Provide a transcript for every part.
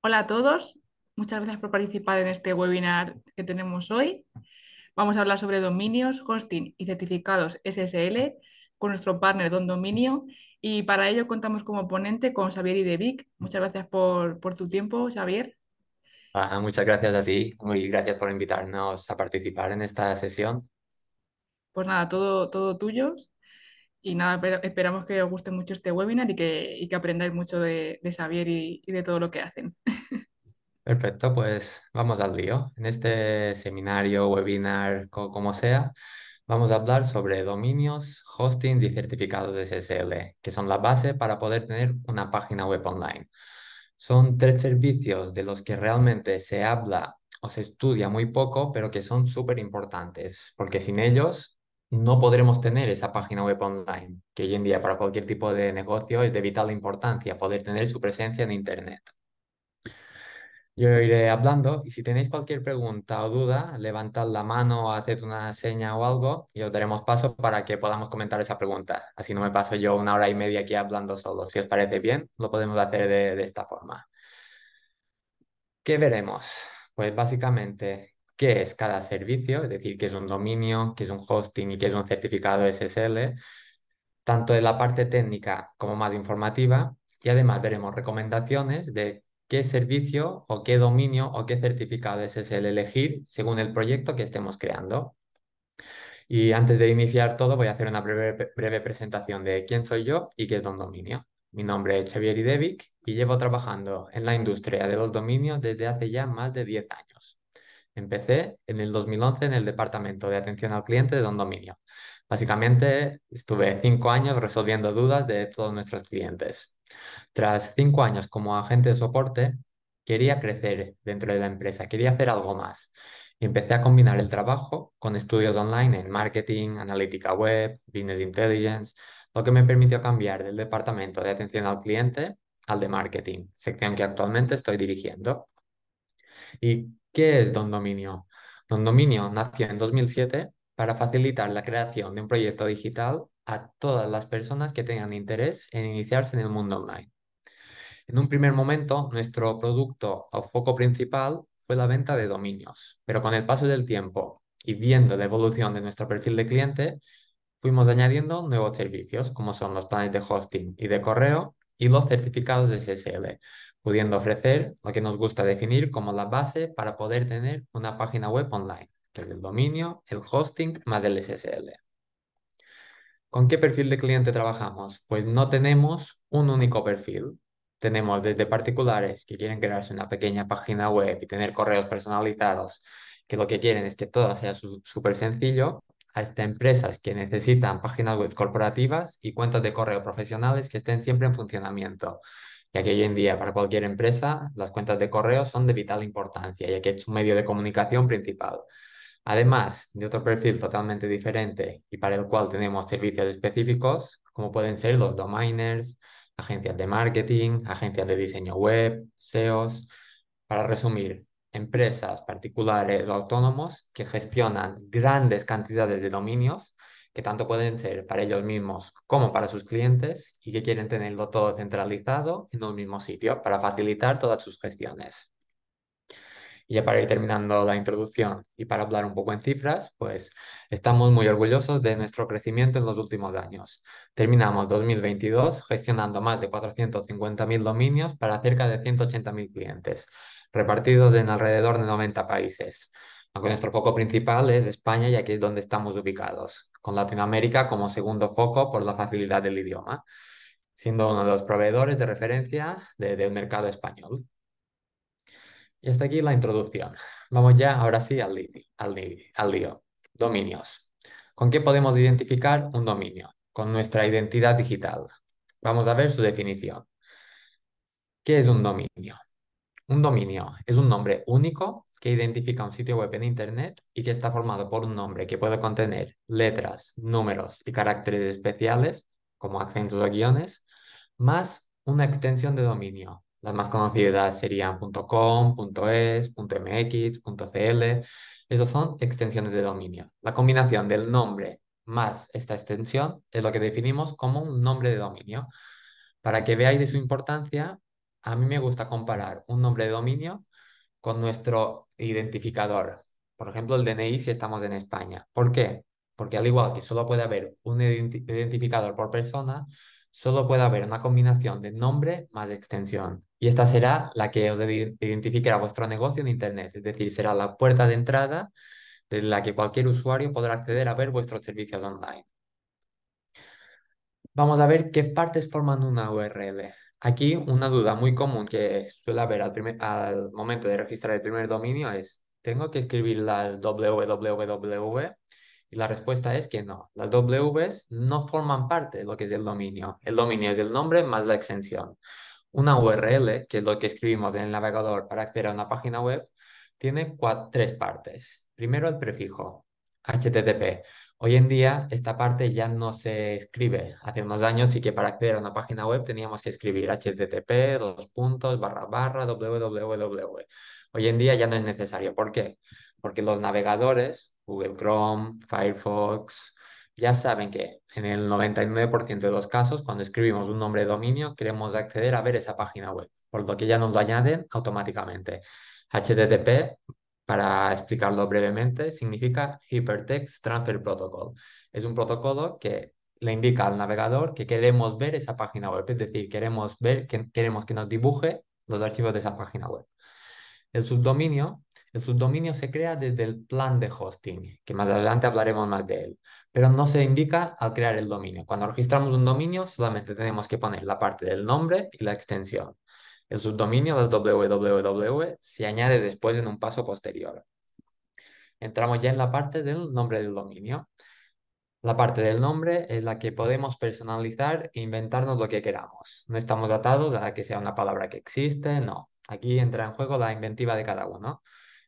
Hola a todos, muchas gracias por participar en este webinar que tenemos hoy. Vamos a hablar sobre dominios, hosting y certificados SSL con nuestro partner Don Dominio y para ello contamos como ponente con Xavier Idevic. Muchas gracias por, tu tiempo, Xavier. Ah, muchas gracias a ti y gracias por invitarnos a participar en esta sesión. Pues nada, todo, todo tuyo y nada, esperamos que os guste mucho este webinar y que, aprendáis mucho de, Xavier y, de todo lo que hacen. Perfecto, pues vamos al lío. En este seminario, webinar, como sea, vamos a hablar sobre dominios, hostings y certificados de SSL, que son la base para poder tener una página web online. Son tres servicios de los que realmente se habla o se estudia muy poco, pero que son súper importantes, porque sin ellos no podremos tener esa página web online, que hoy en día para cualquier tipo de negocio es de vital importancia poder tener su presencia en Internet. Yo iré hablando y si tenéis cualquier pregunta o duda, levantad la mano o haced una seña o algo y os daremos paso para que podamos comentar esa pregunta. Así no me paso yo una hora y media aquí hablando solo. Si os parece bien, lo podemos hacer de, de esta forma. ¿Qué veremos? Pues básicamente qué es cada servicio, es decir, qué es un dominio, qué es un hosting y qué es un certificado SSL, tanto de la parte técnica como más informativa, y además veremos recomendaciones de qué servicio o qué dominio o qué certificado SSL elegir según el proyecto que estemos creando. Y antes de iniciar todo, voy a hacer una breve, presentación de quién soy yo y qué es Don Dominio. Mi nombre es Xavier Idevic y llevo trabajando en la industria de los dominios desde hace ya más de 10 años. Empecé en el 2011 en el departamento de atención al cliente de Don Dominio. Básicamente estuve cinco años resolviendo dudas de todos nuestros clientes. Tras cinco años como agente de soporte, quería crecer dentro de la empresa, quería hacer algo más. empecé a combinar el trabajo con estudios online en marketing, analítica web, business intelligence, lo que me permitió cambiar del departamento de atención al cliente al de marketing, sección que actualmente estoy dirigiendo. Y ¿Qué es Don Dominio? Don Dominio nació en 2007 para facilitar la creación de un proyecto digital a todas las personas que tengan interés en iniciarse en el mundo online. En un primer momento, nuestro producto o foco principal fue la venta de dominios, pero con el paso del tiempo y viendo la evolución de nuestro perfil de cliente, fuimos añadiendo nuevos servicios como son los planes de hosting y de correo y los certificados SSL, pudiendo ofrecer lo que nos gusta definir como la base para poder tener una página web online, que es el dominio, el hosting más el SSL. ¿Con qué perfil de cliente trabajamos? Pues no tenemos un único perfil. Tenemos desde particulares que quieren crearse una pequeña página web y tener correos personalizados, que lo que quieren es que todo sea súper sencillo, hasta empresas que necesitan páginas web corporativas y cuentas de correo profesionales que estén siempre en funcionamiento ya que hoy en día para cualquier empresa las cuentas de correo son de vital importancia, ya que es un medio de comunicación principal. Además de otro perfil totalmente diferente y para el cual tenemos servicios específicos, como pueden ser los domainers, agencias de marketing, agencias de diseño web, SEOs. Para resumir, empresas particulares o autónomos que gestionan grandes cantidades de dominios que tanto pueden ser para ellos mismos como para sus clientes y que quieren tenerlo todo centralizado en un mismo sitio para facilitar todas sus gestiones. Y ya para ir terminando la introducción y para hablar un poco en cifras, pues estamos muy orgullosos de nuestro crecimiento en los últimos años. Terminamos 2022 gestionando más de 450.000 dominios para cerca de 180.000 clientes, repartidos en alrededor de 90 países. Aunque nuestro foco principal es España y aquí es donde estamos ubicados con Latinoamérica como segundo foco por la facilidad del idioma, siendo uno de los proveedores de referencia del mercado español. Y hasta aquí la introducción. Vamos ya ahora sí al, al, al lío. Dominios. ¿Con qué podemos identificar un dominio? Con nuestra identidad digital. Vamos a ver su definición. ¿Qué es un dominio? Un dominio es un nombre único que identifica un sitio web en Internet y que está formado por un nombre que puede contener letras, números y caracteres especiales, como acentos o guiones, más una extensión de dominio. Las más conocidas serían .com, .es, .mx, .cl. Esas son extensiones de dominio. La combinación del nombre más esta extensión es lo que definimos como un nombre de dominio. Para que veáis de su importancia, a mí me gusta comparar un nombre de dominio con nuestro identificador. Por ejemplo, el DNI si estamos en España. ¿Por qué? Porque al igual que solo puede haber un identificador por persona, solo puede haber una combinación de nombre más extensión. Y esta será la que os a vuestro negocio en Internet. Es decir, será la puerta de entrada de la que cualquier usuario podrá acceder a ver vuestros servicios online. Vamos a ver qué partes forman una URL. Aquí una duda muy común que suele haber al, momento de registrar el primer dominio es, ¿tengo que escribir las www? Y la respuesta es que no. Las Ws no forman parte de lo que es el dominio. El dominio es el nombre más la extensión. Una URL, que es lo que escribimos en el navegador para acceder a una página web, tiene tres partes. Primero el prefijo, http. Hoy en día esta parte ya no se escribe. Hace unos años sí que para acceder a una página web teníamos que escribir http dos puntos barra barra www. Hoy en día ya no es necesario. ¿Por qué? Porque los navegadores, Google Chrome, Firefox, ya saben que en el 99% de los casos, cuando escribimos un nombre de dominio, queremos acceder a ver esa página web, por lo que ya nos lo añaden automáticamente. http para explicarlo brevemente, significa Hypertext Transfer Protocol. Es un protocolo que le indica al navegador que queremos ver esa página web, es decir, queremos ver que queremos que nos dibuje los archivos de esa página web. El subdominio, el subdominio se crea desde el plan de hosting, que más adelante hablaremos más de él, pero no se indica al crear el dominio. Cuando registramos un dominio solamente tenemos que poner la parte del nombre y la extensión. El subdominio las www se añade después en un paso posterior. Entramos ya en la parte del nombre del dominio. La parte del nombre es la que podemos personalizar e inventarnos lo que queramos. No estamos atados a que sea una palabra que existe, no. Aquí entra en juego la inventiva de cada uno.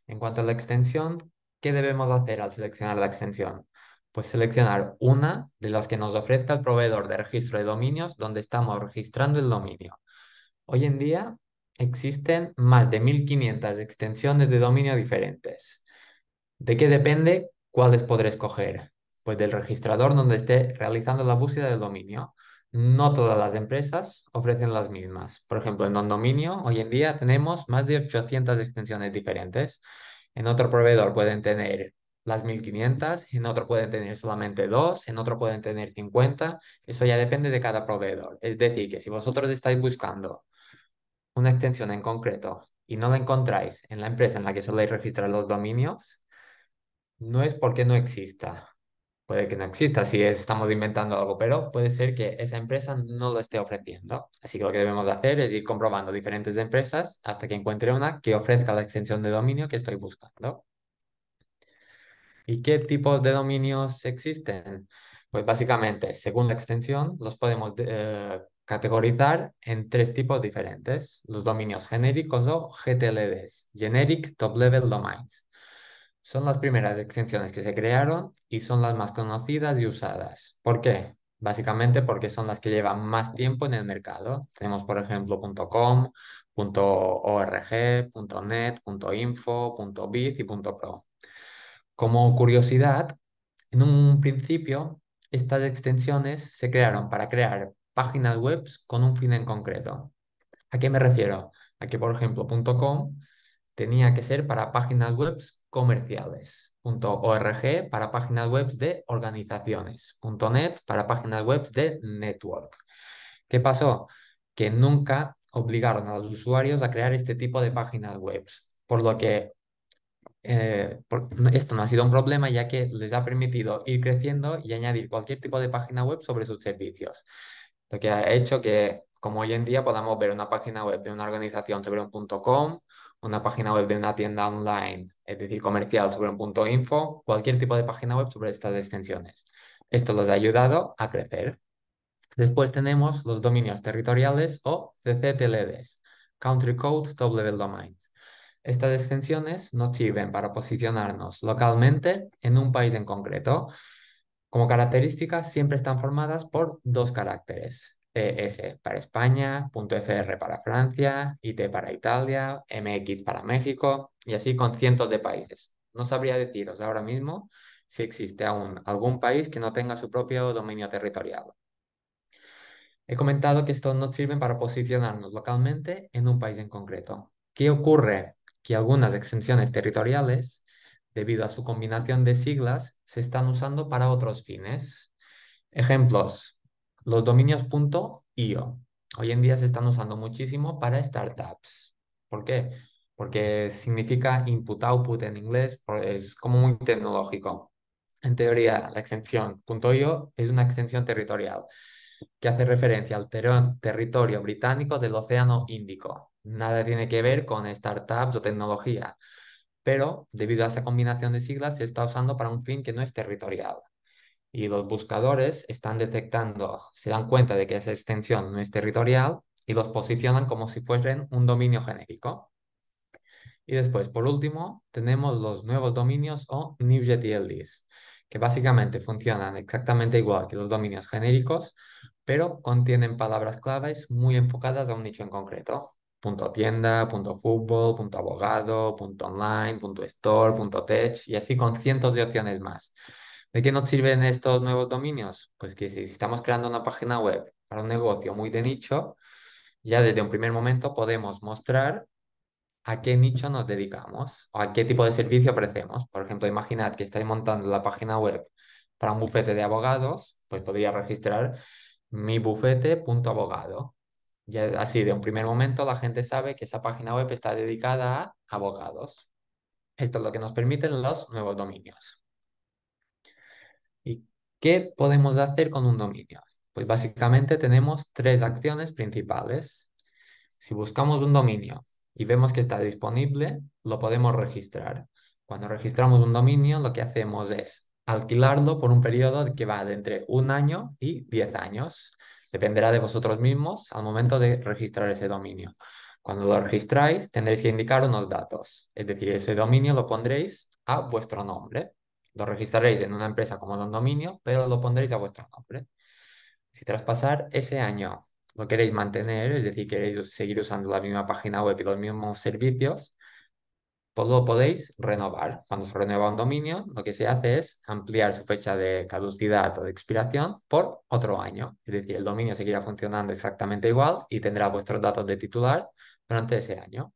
En cuanto a la extensión, ¿qué debemos hacer al seleccionar la extensión? Pues seleccionar una de las que nos ofrezca el proveedor de registro de dominios donde estamos registrando el dominio. Hoy en día existen más de 1.500 extensiones de dominio diferentes. ¿De qué depende cuáles podré escoger? Pues del registrador donde esté realizando la búsqueda del dominio. No todas las empresas ofrecen las mismas. Por ejemplo, en dominio hoy en día tenemos más de 800 extensiones diferentes. En otro proveedor pueden tener las 1500, en otro pueden tener solamente dos, en otro pueden tener 50. Eso ya depende de cada proveedor. Es decir, que si vosotros estáis buscando una extensión en concreto y no la encontráis en la empresa en la que soléis registrar los dominios, no es porque no exista. Puede que no exista si estamos inventando algo, pero puede ser que esa empresa no lo esté ofreciendo. Así que lo que debemos hacer es ir comprobando diferentes empresas hasta que encuentre una que ofrezca la extensión de dominio que estoy buscando. ¿Y qué tipos de dominios existen? Pues básicamente, según la extensión, los podemos eh, categorizar en tres tipos diferentes, los dominios genéricos o GTLDs, Generic Top Level Domains. Son las primeras extensiones que se crearon y son las más conocidas y usadas. ¿Por qué? Básicamente porque son las que llevan más tiempo en el mercado. Tenemos, por ejemplo, .com, .org, .net, .info, .biz y .pro. Como curiosidad, en un principio, estas extensiones se crearon para crear páginas web con un fin en concreto. ¿A qué me refiero? A que, por ejemplo, .com tenía que ser para páginas web comerciales, .org para páginas web de organizaciones, .net para páginas web de network. ¿Qué pasó? Que nunca obligaron a los usuarios a crear este tipo de páginas web, por lo que eh, esto no ha sido un problema ya que les ha permitido ir creciendo y añadir cualquier tipo de página web sobre sus servicios lo que ha hecho que, como hoy en día, podamos ver una página web de una organización sobre un .com, una página web de una tienda online, es decir, comercial sobre un .info, cualquier tipo de página web sobre estas extensiones. Esto los ha ayudado a crecer. Después tenemos los dominios territoriales o CCTLDs, Country Code Top Level Domains. Estas extensiones nos sirven para posicionarnos localmente en un país en concreto como características, siempre están formadas por dos caracteres. ES para España, .fr para Francia, IT para Italia, MX para México y así con cientos de países. No sabría deciros ahora mismo si existe aún algún país que no tenga su propio dominio territorial. He comentado que estos nos sirven para posicionarnos localmente en un país en concreto. ¿Qué ocurre? Que algunas extensiones territoriales debido a su combinación de siglas, se están usando para otros fines. Ejemplos, los dominios .io. Hoy en día se están usando muchísimo para startups. ¿Por qué? Porque significa input-output en inglés, es como muy tecnológico. En teoría, la extensión .io es una extensión territorial que hace referencia al territorio británico del Océano Índico. Nada tiene que ver con startups o tecnología pero debido a esa combinación de siglas se está usando para un fin que no es territorial. Y los buscadores están detectando, se dan cuenta de que esa extensión no es territorial y los posicionan como si fuesen un dominio genérico. Y después, por último, tenemos los nuevos dominios o new GTLDs, que básicamente funcionan exactamente igual que los dominios genéricos, pero contienen palabras claves muy enfocadas a un nicho en concreto tienda, punto fútbol, punto abogado, online, punto store, tech y así con cientos de opciones más. ¿De qué nos sirven estos nuevos dominios? Pues que si estamos creando una página web para un negocio muy de nicho, ya desde un primer momento podemos mostrar a qué nicho nos dedicamos o a qué tipo de servicio ofrecemos. Por ejemplo, imaginad que estáis montando la página web para un bufete de abogados, pues podría registrar mi bufete.abogado así, de un primer momento, la gente sabe que esa página web está dedicada a abogados. Esto es lo que nos permiten los nuevos dominios. ¿Y qué podemos hacer con un dominio? Pues básicamente tenemos tres acciones principales. Si buscamos un dominio y vemos que está disponible, lo podemos registrar. Cuando registramos un dominio, lo que hacemos es alquilarlo por un periodo que va de entre un año y diez años. Dependerá de vosotros mismos al momento de registrar ese dominio. Cuando lo registráis, tendréis que indicar unos datos, es decir, ese dominio lo pondréis a vuestro nombre. Lo registraréis en una empresa como don dominio, pero lo pondréis a vuestro nombre. Si tras pasar ese año lo queréis mantener, es decir, queréis seguir usando la misma página web y los mismos servicios, lo podéis renovar. Cuando se renueva un dominio, lo que se hace es ampliar su fecha de caducidad o de expiración por otro año. Es decir, el dominio seguirá funcionando exactamente igual y tendrá vuestros datos de titular durante ese año.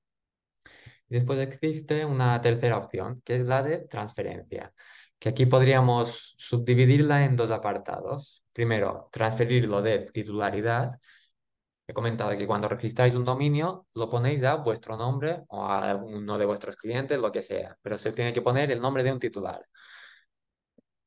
después existe una tercera opción, que es la de transferencia, que aquí podríamos subdividirla en dos apartados. Primero, transferirlo de titularidad He comentado que cuando registráis un dominio, lo ponéis a vuestro nombre o a uno de vuestros clientes, lo que sea, pero se tiene que poner el nombre de un titular.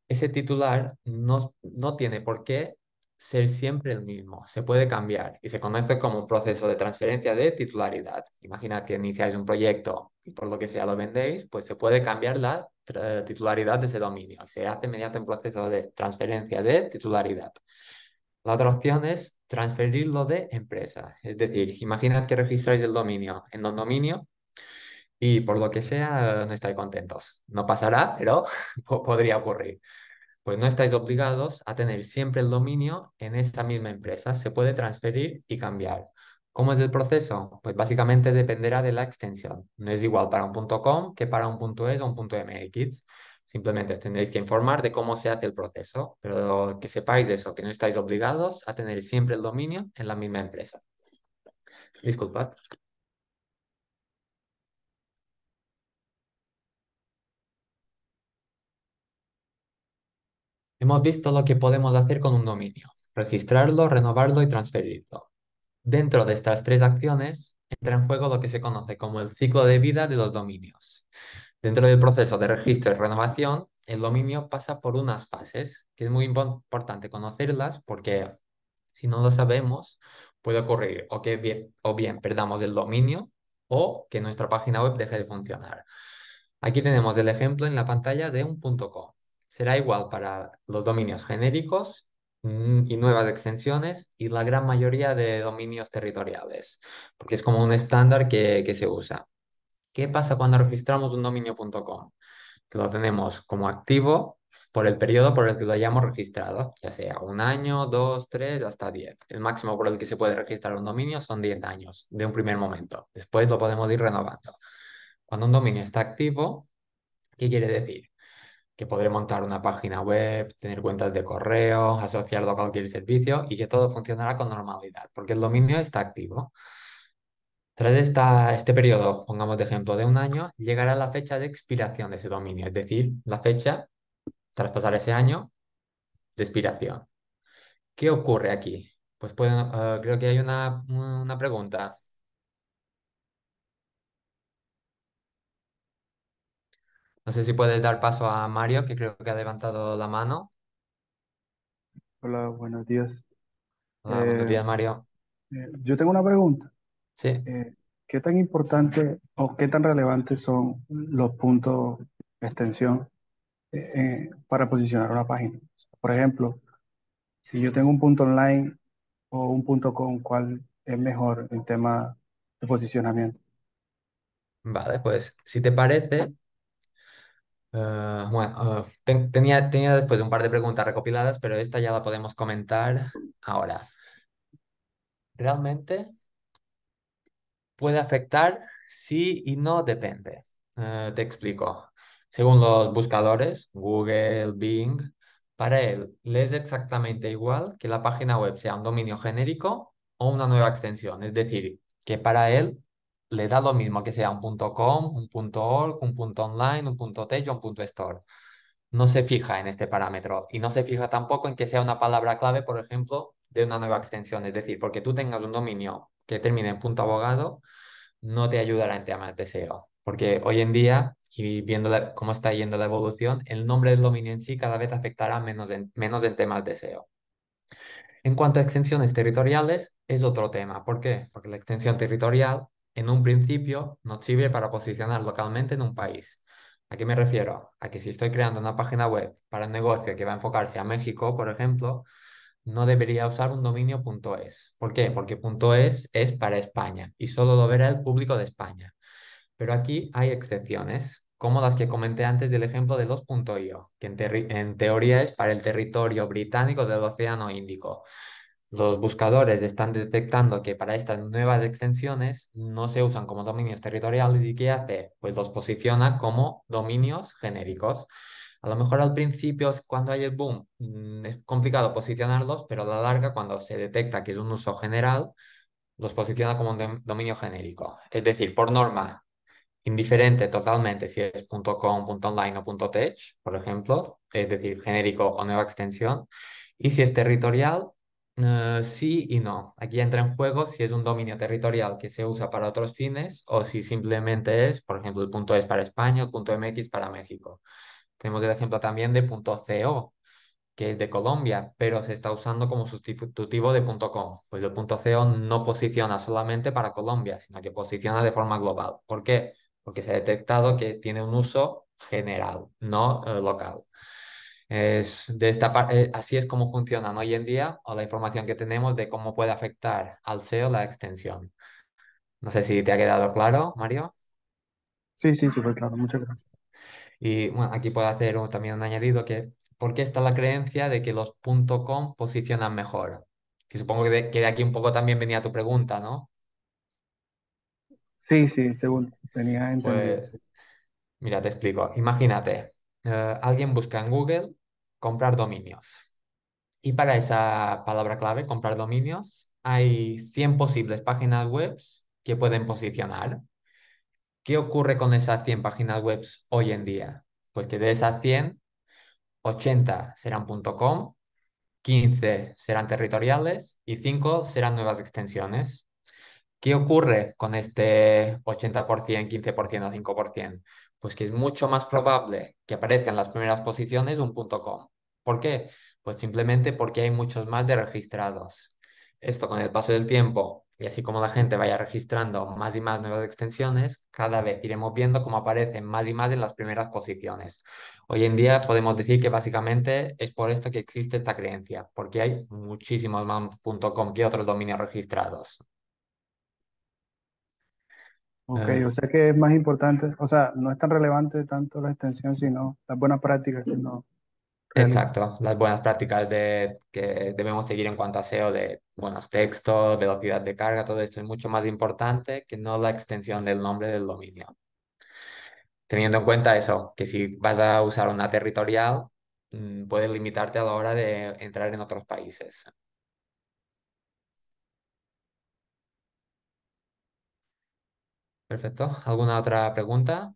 Ese titular no, no tiene por qué ser siempre el mismo, se puede cambiar y se conoce como un proceso de transferencia de titularidad. Imaginad que iniciáis un proyecto y por lo que sea lo vendéis, pues se puede cambiar la titularidad de ese dominio. Se hace mediante un proceso de transferencia de titularidad. La otra opción es transferirlo de empresa. Es decir, imaginad que registráis el dominio en un dominio y por lo que sea no estáis contentos. No pasará, pero podría ocurrir. Pues no estáis obligados a tener siempre el dominio en esa misma empresa. Se puede transferir y cambiar. ¿Cómo es el proceso? Pues básicamente dependerá de la extensión. No es igual para un .com que para un .es o un .mx. Simplemente os tendréis que informar de cómo se hace el proceso, pero que sepáis de eso, que no estáis obligados a tener siempre el dominio en la misma empresa. Disculpad. Hemos visto lo que podemos hacer con un dominio, registrarlo, renovarlo y transferirlo. Dentro de estas tres acciones entra en juego lo que se conoce como el ciclo de vida de los dominios. Dentro del proceso de registro y renovación, el dominio pasa por unas fases, que es muy importante conocerlas porque si no lo sabemos, puede ocurrir o bien, perdamos el dominio o que nuestra página web deje de funcionar. Aquí tenemos el ejemplo en la pantalla de un .com. Será igual para los dominios genéricos mm, y nuevas extensiones y la gran mayoría de dominios territoriales, porque es como un estándar que se usa. ¿Qué pasa cuando registramos un dominio.com? Que lo tenemos como activo por el periodo por el que lo hayamos registrado, ya sea un año, dos, tres, hasta diez. El máximo por el que se puede registrar un dominio son diez años de un primer momento. Después lo podemos ir renovando. Cuando un dominio está activo, ¿qué quiere decir? Que podré montar una página web, tener cuentas de correo, asociarlo a cualquier servicio y que todo funcionará con normalidad, porque el dominio está activo. Tras este periodo, pongamos de ejemplo, de un año, llegará la fecha de expiración de ese dominio, es decir, la fecha, tras pasar ese año, de expiración. ¿Qué ocurre aquí? Pues, ah, creo que hay una, pregunta. No sé si puedes dar paso a Mario, que creo que ha levantado la mano. Hola, buenos días. Hola, buenos días, eh, Mario. Eh, yo tengo una pregunta. Sí. Eh, ¿Qué tan importante o qué tan relevantes son los puntos de extensión eh, eh, para posicionar una página? Por ejemplo, si yo tengo un punto online o un punto con ¿cuál es mejor en tema de posicionamiento? Vale, pues si te parece, bueno, tenía, tenía después un par de preguntas recopiladas, pero esta ya la podemos comentar ahora. Realmente, puede afectar sí y no depende. Eh, te explico. Según los buscadores, Google, Bing, para él le es exactamente igual que la página web sea un dominio genérico o una nueva extensión. Es decir, que para él le da lo mismo que sea un .com, un .org, un .online, un .tech o un .store. No se fija en este parámetro y no se fija tampoco en que sea una palabra clave, por ejemplo, de una nueva extensión. Es decir, porque tú tengas un dominio que termine en punto abogado no te ayudará en temas de SEO, porque hoy en día y viendo cómo está yendo la evolución, el nombre del dominio en sí cada vez afectará menos en, menos en temas de SEO. En cuanto a extensiones territoriales, es otro tema. ¿Por qué? Porque la extensión territorial, en un principio, nos sirve para posicionar localmente en un país. ¿A qué me refiero? A que si estoy creando una página web para un negocio que va a enfocarse a México, por ejemplo, no debería usar un dominio .es. ¿Por qué? Porque .es es para España y solo lo verá el público de España. Pero aquí hay excepciones, como las que comenté antes del ejemplo de los .io, que en, en teoría es para el territorio británico del Océano Índico. Los buscadores están detectando que para estas nuevas extensiones no se usan como dominios territoriales y ¿qué hace? Pues los posiciona como dominios genéricos. A lo mejor al principio, cuando hay el boom, mm, es complicado posicionarlos, pero a la larga, cuando se detecta que es un uso general, los posiciona como un dominio genérico. Es decir, por norma, indiferente totalmente si es .com, .online o .tech, por ejemplo, es decir, genérico o nueva extensión. Y si es territorial, eh, sí y no. Aquí entra en juego si es un dominio territorial que se usa para otros fines o si simplemente es, por ejemplo, el es para España, el MX para México. Tenemos el ejemplo también de .co, que es de Colombia, pero se está usando como sustitutivo de .com. Pues el .co no posiciona solamente para Colombia, sino que posiciona de forma global. ¿Por qué? Porque se ha detectado que tiene un uso general, no eh, local. de esta eh, así es como funcionan hoy en día o la información que tenemos de cómo puede afectar al SEO la extensión. No sé si te ha quedado claro, Mario. Sí, sí, súper claro. Muchas gracias. Y bueno, aquí puedo hacer también un añadido que, ¿por qué está la creencia de que los .com posicionan mejor? Que supongo que de, aquí un poco también venía tu pregunta, ¿no? Sí, sí, según tenía entendido. Pues, mira, te explico. Imagínate, eh, alguien busca en Google comprar dominios. Y para esa palabra clave, comprar dominios, hay 100 posibles páginas web que pueden posicionar. ¿Qué ocurre con esas 100 páginas web hoy en día? Pues que de esas 100, 80 serán .com, 15 serán territoriales y 5 serán nuevas extensiones. ¿Qué ocurre con este 80%, 15% o 5%? Pues que es mucho más probable que aparezcan las primeras posiciones un .com. ¿Por qué? Pues simplemente porque hay muchos más de registrados. Esto con el paso del tiempo y así como la gente vaya registrando más y más nuevas extensiones, cada vez iremos viendo cómo aparecen más y más en las primeras posiciones. Hoy en día podemos decir que básicamente es por esto que existe esta creencia, porque hay muchísimos más.com que otros dominios registrados. Ok, eh. o sea que es más importante, o sea, no es tan relevante tanto la extensión, sino las buenas prácticas que, no, Exacto, las buenas prácticas de, que debemos seguir en cuanto a SEO de buenos textos, velocidad de carga, todo esto es mucho más importante que no la extensión del nombre del dominio. Teniendo en cuenta eso, que si vas a usar una territorial, mm, puedes limitarte a la hora de entrar en otros países. Perfecto. ¿Alguna otra pregunta?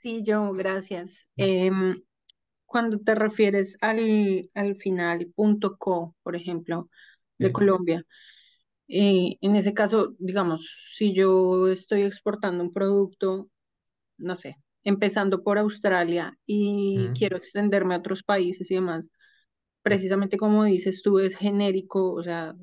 Sí, yo gracias. Mm. Em, cuando te refieres al, al final, punto .co, por ejemplo, de Colombia. Eh, en ese caso, digamos, si yo estoy exportando un producto, no sé, empezando por Australia y quiero extenderme a otros países y demás, precisamente como dices tú, es genérico, o sea,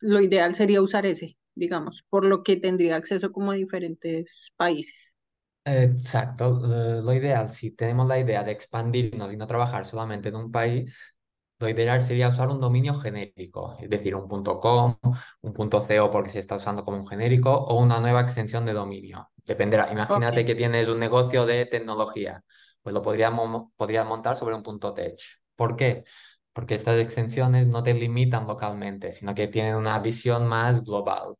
lo ideal sería usar ese, digamos, por lo que tendría acceso como a diferentes países. Exacto, eh, lo ideal, si tenemos la idea de expandirnos y no trabajar solamente en un país, lo ideal sería usar un dominio genérico, es decir, un .com, un .co porque se está usando como un genérico o una nueva extensión de dominio. Dependerá, imagínate que tienes un negocio de tecnología, pues lo podríamos podrías montar sobre un .tech. ¿Por qué? Porque estas extensiones no te limitan localmente, sino que tienen una visión más global.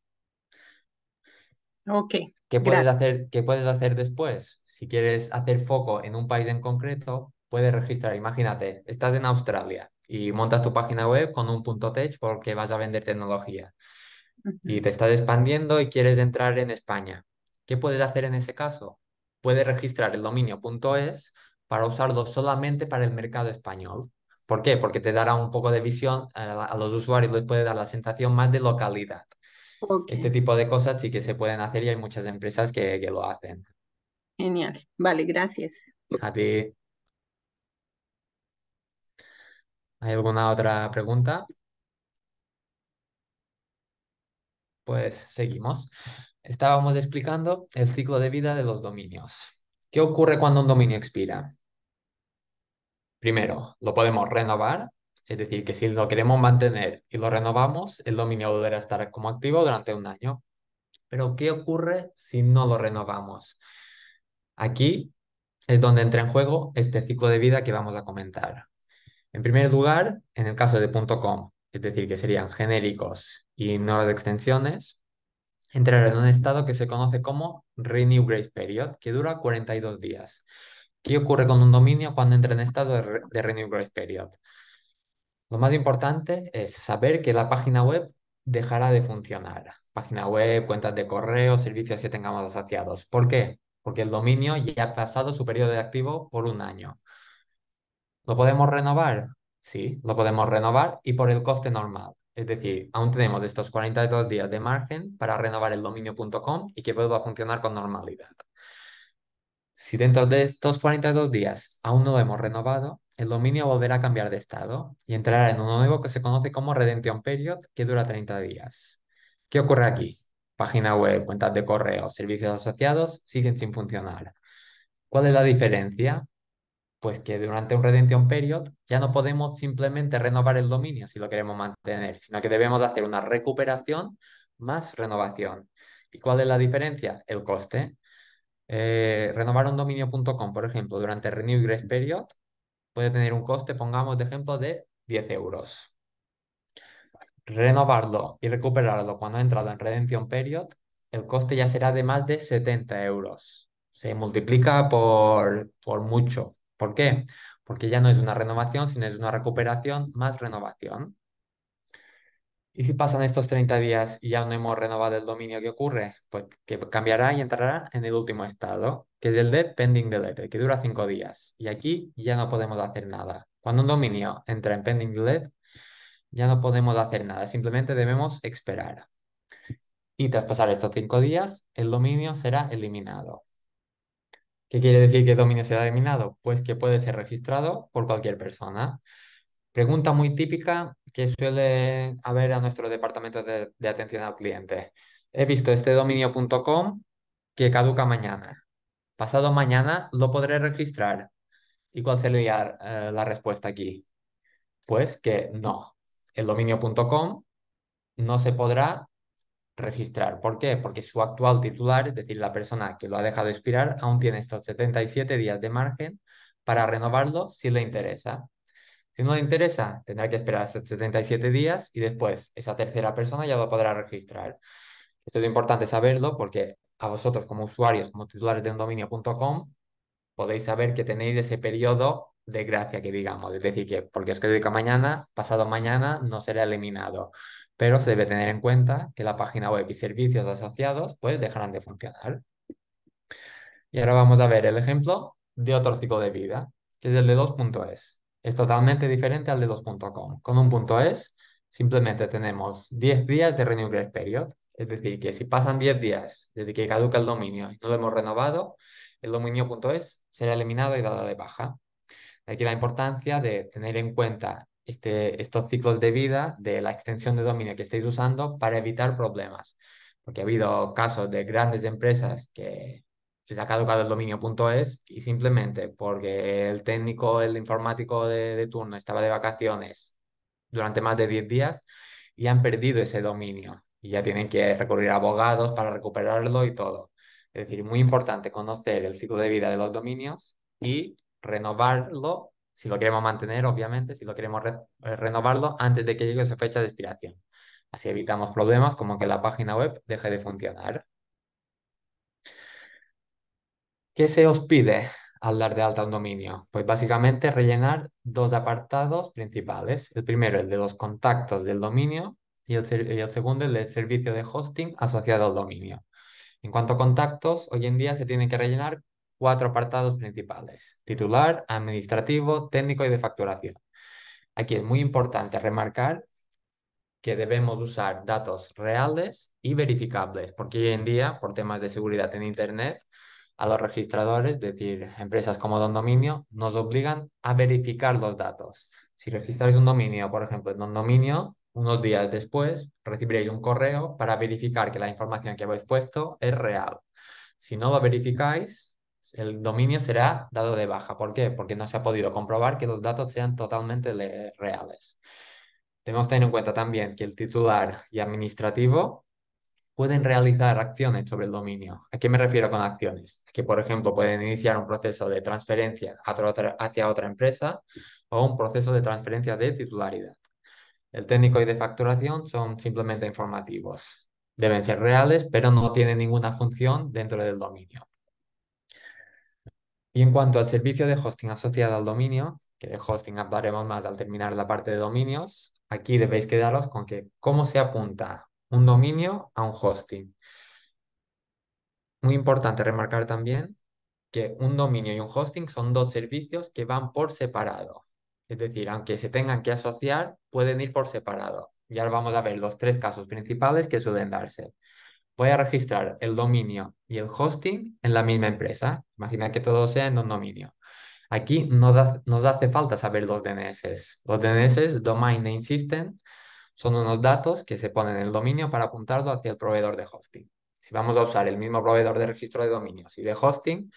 Ok, ¿Qué puedes, hacer, ¿Qué puedes hacer después? Si quieres hacer foco en un país en concreto, puedes registrar. Imagínate, estás en Australia y montas tu página web con un punto tech porque vas a vender tecnología y te estás expandiendo y quieres entrar en España. ¿Qué puedes hacer en ese caso? Puedes registrar el dominio .es para usarlo solamente para el mercado español. ¿Por qué? Porque te dará un poco de visión, eh, a los usuarios les puede dar la sensación más de localidad. Este tipo de cosas sí que se pueden hacer y hay muchas empresas que, que lo hacen. Genial. Vale, gracias. A ti. ¿Hay alguna otra pregunta? Pues seguimos. Estábamos explicando el ciclo de vida de los dominios. ¿Qué ocurre cuando un dominio expira? Primero, lo podemos renovar es decir, que si lo queremos mantener y lo renovamos, el dominio deberá estar como activo durante un año. Pero ¿qué ocurre si no lo renovamos? Aquí es donde entra en juego este ciclo de vida que vamos a comentar. En primer lugar, en el caso de .com, es decir, que serían genéricos y no las extensiones, entrará en un estado que se conoce como Renew Grace Period, que dura 42 días. ¿Qué ocurre con un dominio cuando entra en estado de, Renew Grace Period? Lo más importante es saber que la página web dejará de funcionar. Página web, cuentas de correo, servicios que tengamos asociados. ¿Por qué? Porque el dominio ya ha pasado su periodo de activo por un año. ¿Lo podemos renovar? Sí, lo podemos renovar y por el coste normal. Es decir, aún tenemos estos 42 días de margen para renovar el dominio.com y que vuelva a funcionar con normalidad. Si dentro de estos 42 días aún no lo hemos renovado, el dominio volverá a cambiar de estado y entrará en uno nuevo que se conoce como Redemption Period, que dura 30 días. ¿Qué ocurre aquí? Página web, cuentas de correo, servicios asociados siguen sin funcionar. ¿Cuál es la diferencia? Pues que durante un Redemption Period ya no podemos simplemente renovar el dominio si lo queremos mantener, sino que debemos hacer una recuperación más renovación. ¿Y cuál es la diferencia? El coste. Eh, renovar un dominio.com, por ejemplo, durante Renew Grace Period puede tener un coste, pongamos de ejemplo, de 10 euros. Renovarlo y recuperarlo cuando ha entrado en Redemption Period, el coste ya será de más de 70 euros. Se multiplica por, por mucho. ¿Por qué? Porque ya no es una renovación, sino es una recuperación más renovación. Y si pasan estos 30 días y ya no hemos renovado el dominio, ¿qué ocurre? Pues que cambiará y entrará en el último estado, que es el de pending delete, que dura 5 días. Y aquí ya no podemos hacer nada. Cuando un dominio entra en pending delete, ya no podemos hacer nada, simplemente debemos esperar. Y tras pasar estos 5 días, el dominio será eliminado. ¿Qué quiere decir que el dominio será eliminado? Pues que puede ser registrado por cualquier persona. Pregunta muy típica que suele haber a nuestro departamento de, atención al cliente. He visto este dominio.com que caduca mañana. Pasado mañana lo podré registrar. ¿Y cuál sería eh, la respuesta aquí? Pues que no. El dominio.com no se podrá registrar. ¿Por qué? Porque su actual titular, es decir, la persona que lo ha dejado expirar, aún tiene estos 77 días de margen para renovarlo si le interesa. Si no le interesa, tendrá que esperar 77 días y después esa tercera persona ya lo podrá registrar. Esto es importante saberlo porque a vosotros como usuarios, como titulares de un dominio.com, podéis saber que tenéis ese periodo de gracia que digamos, es decir, que porque os dedica mañana, pasado mañana no será eliminado, pero se debe tener en cuenta que la página web y servicios asociados pues dejarán de funcionar. Y ahora vamos a ver el ejemplo de otro ciclo de vida, que es el de 2.es es totalmente diferente al de 2.com Con un .es simplemente tenemos 10 días de renew period, es decir, que si pasan 10 días desde que caduca el dominio y no lo hemos renovado, el dominio.es será eliminado y dado de baja. aquí la importancia de tener en cuenta este, estos ciclos de vida de la extensión de dominio que estáis usando para evitar problemas. Porque ha habido casos de grandes empresas que se ha caducado el dominio.es y simplemente porque el técnico, el informático de, turno estaba de vacaciones durante más de 10 días y han perdido ese dominio y ya tienen que recurrir a abogados para recuperarlo y todo. Es decir, muy importante conocer el ciclo de vida de los dominios y renovarlo, si lo queremos mantener, obviamente, si lo queremos eh, renovarlo antes de que llegue esa fecha de expiración. Así evitamos problemas como que la página web deje de funcionar. ¿Qué se os pide al dar de alta un dominio? Pues básicamente rellenar dos apartados principales. El primero, el de los contactos del dominio, y el, segundo, el del servicio de hosting asociado al dominio. En cuanto a contactos, hoy en día se tienen que rellenar cuatro apartados principales, titular, administrativo, técnico y de facturación. Aquí es muy importante remarcar que debemos usar datos reales y verificables, porque hoy en día, por temas de seguridad en Internet, a los registradores, es decir, empresas como Don Dominio, nos obligan a verificar los datos. Si registráis un dominio, por ejemplo, en Don Dominio, unos días después recibiréis un correo para verificar que la información que habéis puesto es real. Si no lo verificáis, el dominio será dado de baja. ¿Por qué? Porque no se ha podido comprobar que los datos sean totalmente reales. Tenemos que tener en cuenta también que el titular y administrativo pueden realizar acciones sobre el dominio. ¿A qué me refiero con acciones? Que, por ejemplo, pueden iniciar un proceso de transferencia hacia otra empresa o un proceso de transferencia de titularidad. El técnico y de facturación son simplemente informativos. Deben ser reales, pero no tienen ninguna función dentro del dominio. Y en cuanto al servicio de hosting asociado al dominio, que de hosting hablaremos más al terminar la parte de dominios, aquí debéis quedaros con que cómo se apunta un dominio a un hosting. Muy importante remarcar también que un dominio y un hosting son dos servicios que van por separado. Es decir, aunque se tengan que asociar, pueden ir por separado. Y ahora vamos a ver los tres casos principales que suelen darse. Voy a registrar el dominio y el hosting en la misma empresa. Imagina que todo sea en un dominio. Aquí nos hace falta saber los DNS. Los DNS, Domain Name System, son unos datos que se ponen en el dominio para apuntarlo hacia el proveedor de hosting. Si vamos a usar el mismo proveedor de registro de dominios y de hosting,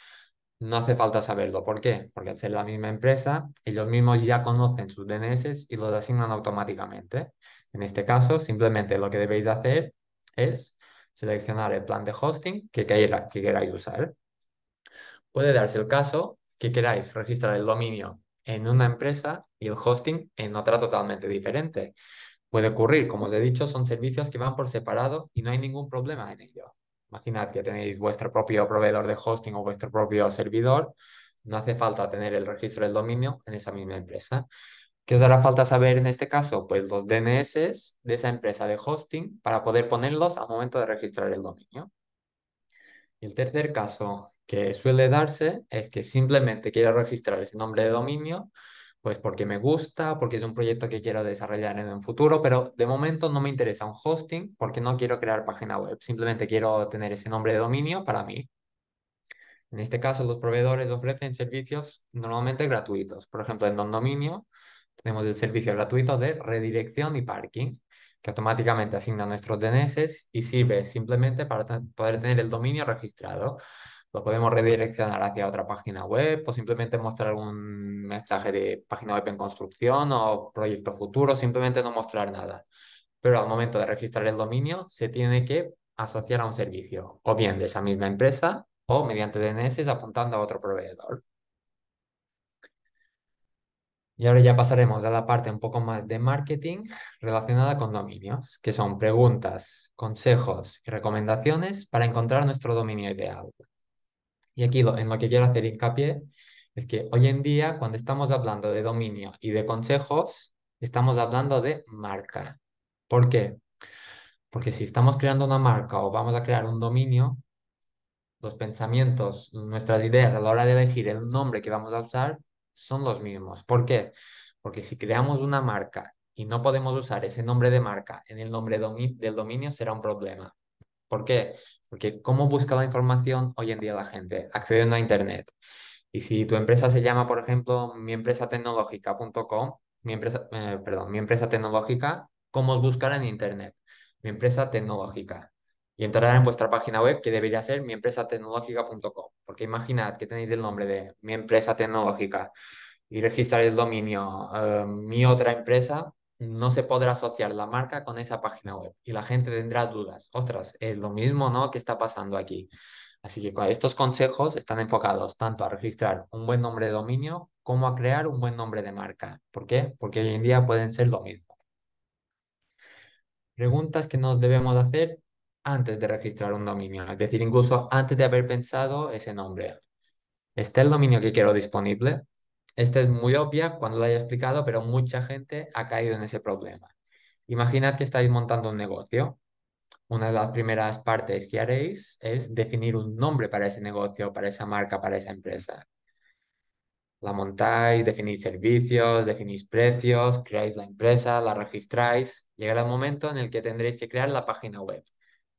no hace falta saberlo. ¿Por qué? Porque al ser la misma empresa, ellos mismos ya conocen sus DNS y los asignan automáticamente. En este caso, simplemente lo que debéis hacer es seleccionar el plan de hosting que, queráis, que queráis usar. Puede darse el caso que queráis registrar el dominio en una empresa y el hosting en otra totalmente diferente. Puede ocurrir, como os he dicho, son servicios que van por separado y no hay ningún problema en ello. Imaginad que tenéis vuestro propio proveedor de hosting o vuestro propio servidor. No hace falta tener el registro del dominio en esa misma empresa. ¿Qué os hará falta saber en este caso? Pues los DNS de esa empresa de hosting para poder ponerlos al momento de registrar el dominio. el tercer caso que suele darse es que simplemente quiera registrar ese nombre de dominio pues porque me gusta, porque es un proyecto que quiero desarrollar en un futuro, pero de momento no me interesa un hosting porque no quiero crear página web, simplemente quiero tener ese nombre de dominio para mí. En este caso, los proveedores ofrecen servicios normalmente gratuitos. Por ejemplo, en Don Dominio tenemos el servicio gratuito de redirección y parking, que automáticamente asigna nuestros DNS y sirve simplemente para poder tener el dominio registrado lo podemos redireccionar hacia otra página web o simplemente mostrar un mensaje de página web en construcción o proyecto futuro, simplemente no mostrar nada. Pero al momento de registrar el dominio se tiene que asociar a un servicio, o bien de esa misma empresa o mediante DNS apuntando a otro proveedor. Y ahora ya pasaremos a la parte un poco más de marketing relacionada con dominios, que son preguntas, consejos y recomendaciones para encontrar nuestro dominio ideal. Y aquí en lo que quiero hacer hincapié es que hoy en día cuando estamos hablando de dominio y de consejos, estamos hablando de marca. ¿Por qué? Porque si estamos creando una marca o vamos a crear un dominio, los pensamientos, nuestras ideas a la hora de elegir el nombre que vamos a usar son los mismos. ¿Por qué? Porque si creamos una marca y no podemos usar ese nombre de marca en el nombre del dominio, será un problema. ¿Por qué? Porque ¿cómo busca la información hoy en día la gente? Accediendo a Internet. Y si tu empresa se llama, por ejemplo, tecnológica.com, mi empresa, eh, perdón, mi empresa tecnológica, ¿cómo buscar en Internet? Mi empresa tecnológica. Y entrará en vuestra página web que debería ser tecnológica.com. Porque imaginad que tenéis el nombre de mi empresa tecnológica y registrar el dominio eh, mi otra empresa no se podrá asociar la marca con esa página web y la gente tendrá dudas. Ostras, es lo mismo, ¿no? ¿Qué está pasando aquí? Así que estos consejos están enfocados tanto a registrar un buen nombre de dominio como a crear un buen nombre de marca. ¿Por qué? Porque hoy en día pueden ser lo mismo. Preguntas que nos debemos hacer antes de registrar un dominio, es decir, incluso antes de haber pensado ese nombre. ¿Está el dominio que quiero disponible? Esta es muy obvia cuando la haya explicado, pero mucha gente ha caído en ese problema. Imaginad que estáis montando un negocio. Una de las primeras partes que haréis es definir un nombre para ese negocio, para esa marca, para esa empresa. La montáis, definís servicios, definís precios, creáis la empresa, la registráis. Llegará el momento en el que tendréis que crear la página web.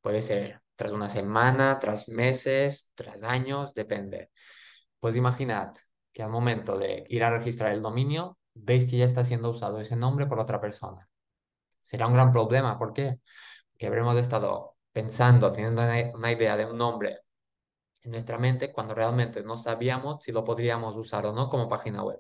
Puede ser tras una semana, tras meses, tras años, depende. Pues imaginad, que al momento de ir a registrar el dominio, veis que ya está siendo usado ese nombre por otra persona. Será un gran problema. ¿Por qué? Que habremos estado pensando, teniendo una idea de un nombre en nuestra mente cuando realmente no sabíamos si lo podríamos usar o no como página web.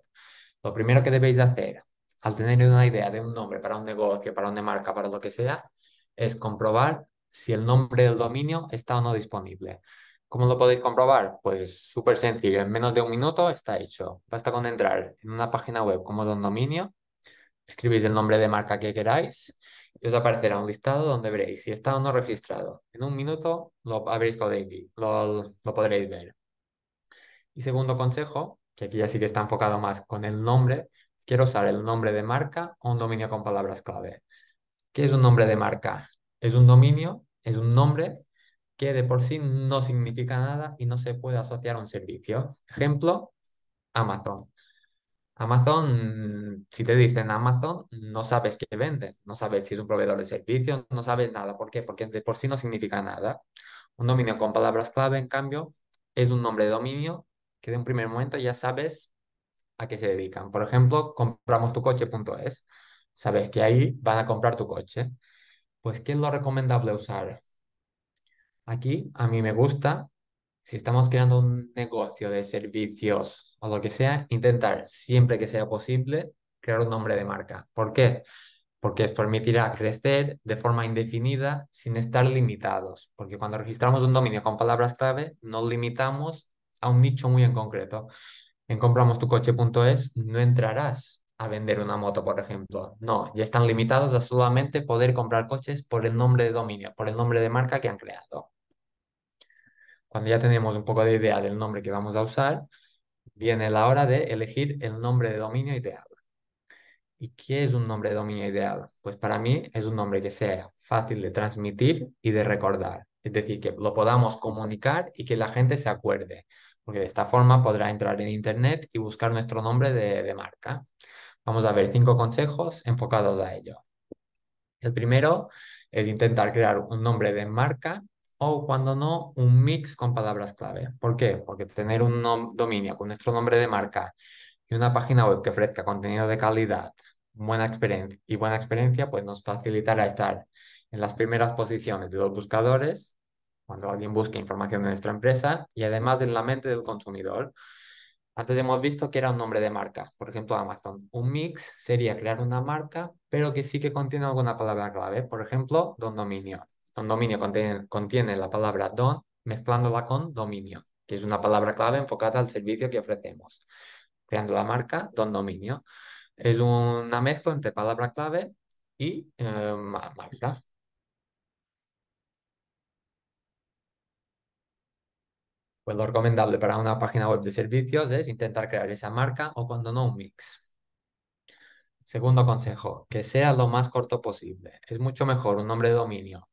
Lo primero que debéis hacer al tener una idea de un nombre para un negocio, para una marca, para lo que sea, es comprobar si el nombre del dominio está o no disponible. ¿Cómo lo podéis comprobar? Pues súper sencillo, en menos de un minuto está hecho. Basta con entrar en una página web como Don Dominio, escribís el nombre de marca que queráis y os aparecerá un listado donde veréis si está o no registrado. En un minuto lo, habréis lo, lo podréis ver. Y segundo consejo, que aquí ya sí que está enfocado más con el nombre, quiero usar el nombre de marca o un dominio con palabras clave. ¿Qué es un nombre de marca? Es un dominio, es un nombre que de por sí no significa nada y no se puede asociar a un servicio. Ejemplo, Amazon. Amazon, si te dicen Amazon, no sabes qué vende, no sabes si es un proveedor de servicios, no sabes nada. ¿Por qué? Porque de por sí no significa nada. Un dominio con palabras clave, en cambio, es un nombre de dominio que de un primer momento ya sabes a qué se dedican. Por ejemplo, compramos tu coche.es. Sabes que ahí van a comprar tu coche. Pues, ¿qué es lo recomendable usar? Aquí a mí me gusta, si estamos creando un negocio de servicios o lo que sea, intentar siempre que sea posible crear un nombre de marca. ¿Por qué? Porque permitirá crecer de forma indefinida sin estar limitados. Porque cuando registramos un dominio con palabras clave, nos limitamos a un nicho muy en concreto. En coche.es no entrarás a vender una moto, por ejemplo. No, ya están limitados a solamente poder comprar coches por el nombre de dominio, por el nombre de marca que han creado. Cuando ya tenemos un poco de idea del nombre que vamos a usar, viene la hora de elegir el nombre de dominio ideal. ¿Y qué es un nombre de dominio ideal? Pues para mí es un nombre que sea fácil de transmitir y de recordar. Es decir, que lo podamos comunicar y que la gente se acuerde. Porque de esta forma podrá entrar en Internet y buscar nuestro nombre de, marca. Vamos a ver cinco consejos enfocados a ello. El primero es intentar crear un nombre de marca o cuando no, un mix con palabras clave. ¿Por qué? Porque tener un dominio con nuestro nombre de marca y una página web que ofrezca contenido de calidad, buena experiencia y buena experiencia, pues nos facilitará estar en las primeras posiciones de los buscadores cuando alguien busque información de nuestra empresa y además en la mente del consumidor. Antes hemos visto que era un nombre de marca, por ejemplo Amazon. Un mix sería crear una marca, pero que sí que contiene alguna palabra clave, por ejemplo, don dominio. Don dominio contiene, la palabra don mezclándola con dominio, que es una palabra clave enfocada al servicio que ofrecemos, creando la marca don dominio. Es una mezcla entre palabra clave y eh, marca. Pues lo recomendable para una página web de servicios es intentar crear esa marca o cuando no un mix. Segundo consejo, que sea lo más corto posible. Es mucho mejor un nombre de dominio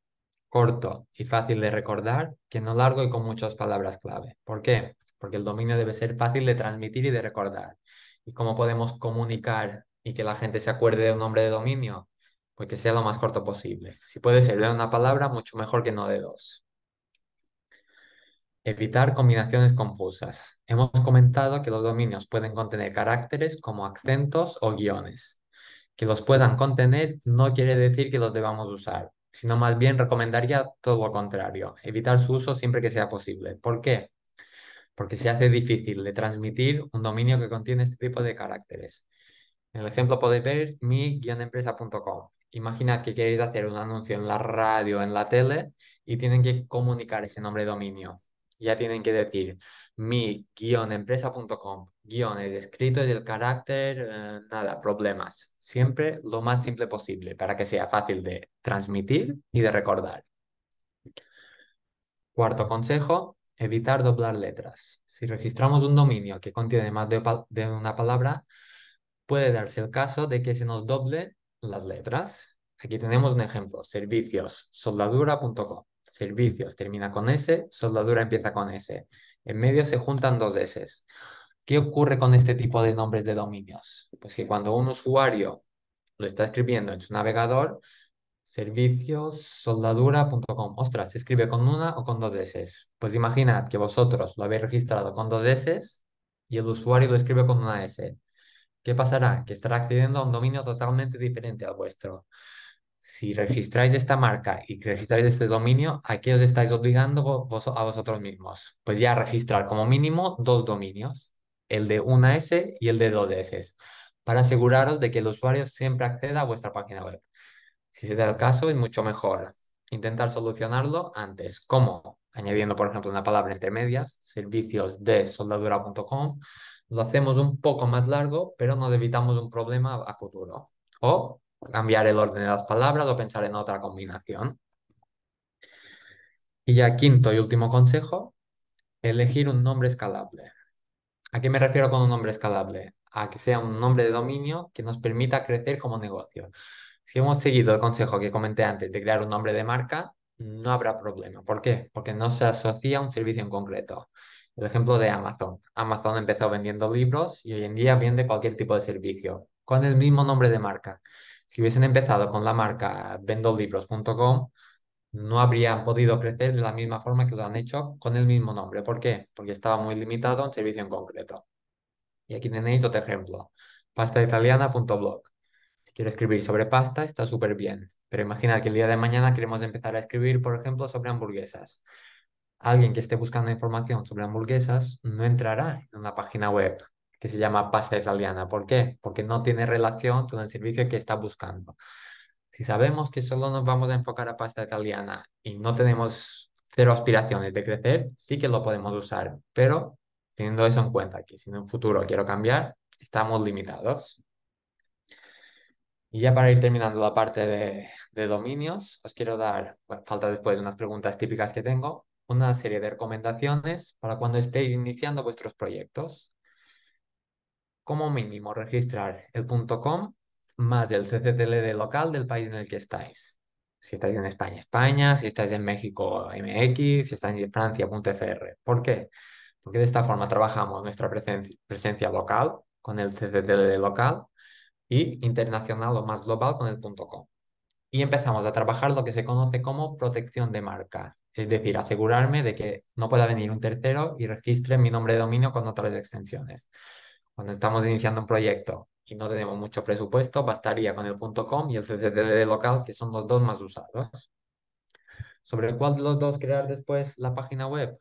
corto y fácil de recordar que no largo y con muchas palabras clave. ¿Por qué? Porque el dominio debe ser fácil de transmitir y de recordar. ¿Y cómo podemos comunicar y que la gente se acuerde de un nombre de dominio? Pues que sea lo más corto posible. Si puede ser de una palabra, mucho mejor que no de dos. Evitar combinaciones confusas. Hemos comentado que los dominios pueden contener caracteres como acentos o guiones. Que los puedan contener no quiere decir que los debamos usar sino más bien recomendaría todo lo contrario, evitar su uso siempre que sea posible. ¿Por qué? Porque se hace difícil de transmitir un dominio que contiene este tipo de caracteres. En el ejemplo podéis ver mi-empresa.com. Imaginad que queréis hacer un anuncio en la radio, en la tele, y tienen que comunicar ese nombre de dominio. Ya tienen que decir mi-empresa.com guiones escritos del carácter, eh, nada, problemas. Siempre lo más simple posible para que sea fácil de transmitir y de recordar. Cuarto consejo, evitar doblar letras. Si registramos un dominio que contiene más de, una palabra, puede darse el caso de que se nos doble las letras. Aquí tenemos un ejemplo, servicios, soldadura.com. Servicios termina con S, soldadura empieza con S. En medio se juntan dos S. ¿Qué ocurre con este tipo de nombres de dominios? Pues que cuando un usuario lo está escribiendo en su navegador, serviciossoldadura.com. Ostras, se escribe con una o con dos S. Pues imaginad que vosotros lo habéis registrado con dos S y el usuario lo escribe con una S. ¿Qué pasará? Que estará accediendo a un dominio totalmente diferente al vuestro. Si registráis esta marca y registráis este dominio, ¿a qué os estáis obligando a vosotros mismos? Pues ya registrar como mínimo dos dominios el de una S y el de dos S, para aseguraros de que el usuario siempre acceda a vuestra página web. Si se da el caso, es mucho mejor intentar solucionarlo antes. como Añadiendo, por ejemplo, una palabra entre medias, servicios de soldadura.com, lo hacemos un poco más largo, pero nos evitamos un problema a futuro. O cambiar el orden de las palabras o pensar en otra combinación. Y ya quinto y último consejo, elegir un nombre escalable. ¿A qué me refiero con un nombre escalable? A que sea un nombre de dominio que nos permita crecer como negocio. Si hemos seguido el consejo que comenté antes de crear un nombre de marca, no habrá problema. ¿Por qué? Porque no se asocia a un servicio en concreto. El ejemplo de Amazon. Amazon empezó vendiendo libros y hoy en día vende cualquier tipo de servicio con el mismo nombre de marca. Si hubiesen empezado con la marca vendolibros.com, no habrían podido crecer de la misma forma que lo han hecho con el mismo nombre. ¿Por qué? Porque estaba muy limitado a un servicio en concreto. Y aquí tenéis otro ejemplo, pastaitaliana.blog. Si quiero escribir sobre pasta, está súper bien. Pero imagina que el día de mañana queremos empezar a escribir, por ejemplo, sobre hamburguesas. Alguien que esté buscando información sobre hamburguesas no entrará en una página web que se llama pasta italiana. ¿Por qué? Porque no tiene relación con el servicio que está buscando si sabemos que solo nos vamos a enfocar a pasta italiana y no tenemos cero aspiraciones de crecer, sí que lo podemos usar, pero teniendo eso en cuenta, que si en un futuro quiero cambiar, estamos limitados. Y ya para ir terminando la parte de, dominios, os quiero dar, falta después unas preguntas típicas que tengo, una serie de recomendaciones para cuando estéis iniciando vuestros proyectos. Como mínimo, registrar el .com más del CCTLD local del país en el que estáis. Si estáis en España, España, si estáis en México, MX, si estáis en Francia, .fr. ¿Por qué? Porque de esta forma trabajamos nuestra presencia, local con el CCTLD local y internacional o más global con el .com. Y empezamos a trabajar lo que se conoce como protección de marca, es decir, asegurarme de que no pueda venir un tercero y registre mi nombre de dominio con otras extensiones. Cuando estamos iniciando un proyecto y no tenemos mucho presupuesto, bastaría con el .com y el CCTV local, que son los dos más usados. Sobre cuál de los dos crear después la página web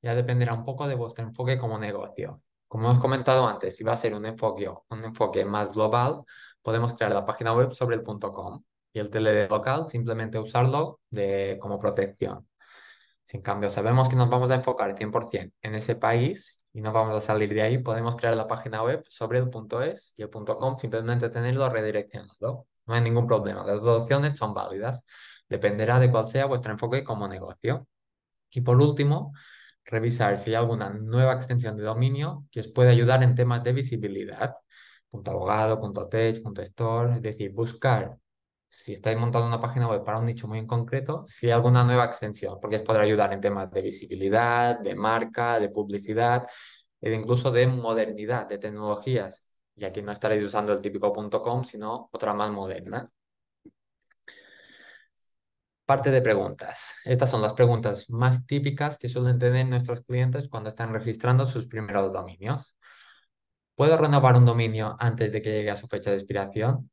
ya dependerá un poco de vuestro enfoque como negocio. Como hemos comentado antes, si va a ser un enfoque, un enfoque más global, podemos crear la página web sobre el .com y el TLD local simplemente usarlo de, como protección. sin cambio sabemos que nos vamos a enfocar 100% en ese país y no vamos a salir de ahí, podemos crear la página web sobre el .es y el .com, simplemente tenerlo redireccionado. No hay ningún problema, las dos opciones son válidas. Dependerá de cuál sea vuestro enfoque como negocio. Y por último, revisar si hay alguna nueva extensión de dominio que os puede ayudar en temas de visibilidad. .abogado, .tech, .store, es decir, buscar si estáis montando una página web para un nicho muy en concreto, si hay alguna nueva extensión, porque os podrá ayudar en temas de visibilidad, de marca, de publicidad, e incluso de modernidad, de tecnologías. Y aquí no estaréis usando el típico .com, sino otra más moderna. Parte de preguntas. Estas son las preguntas más típicas que suelen tener nuestros clientes cuando están registrando sus primeros dominios. ¿Puedo renovar un dominio antes de que llegue a su fecha de expiración?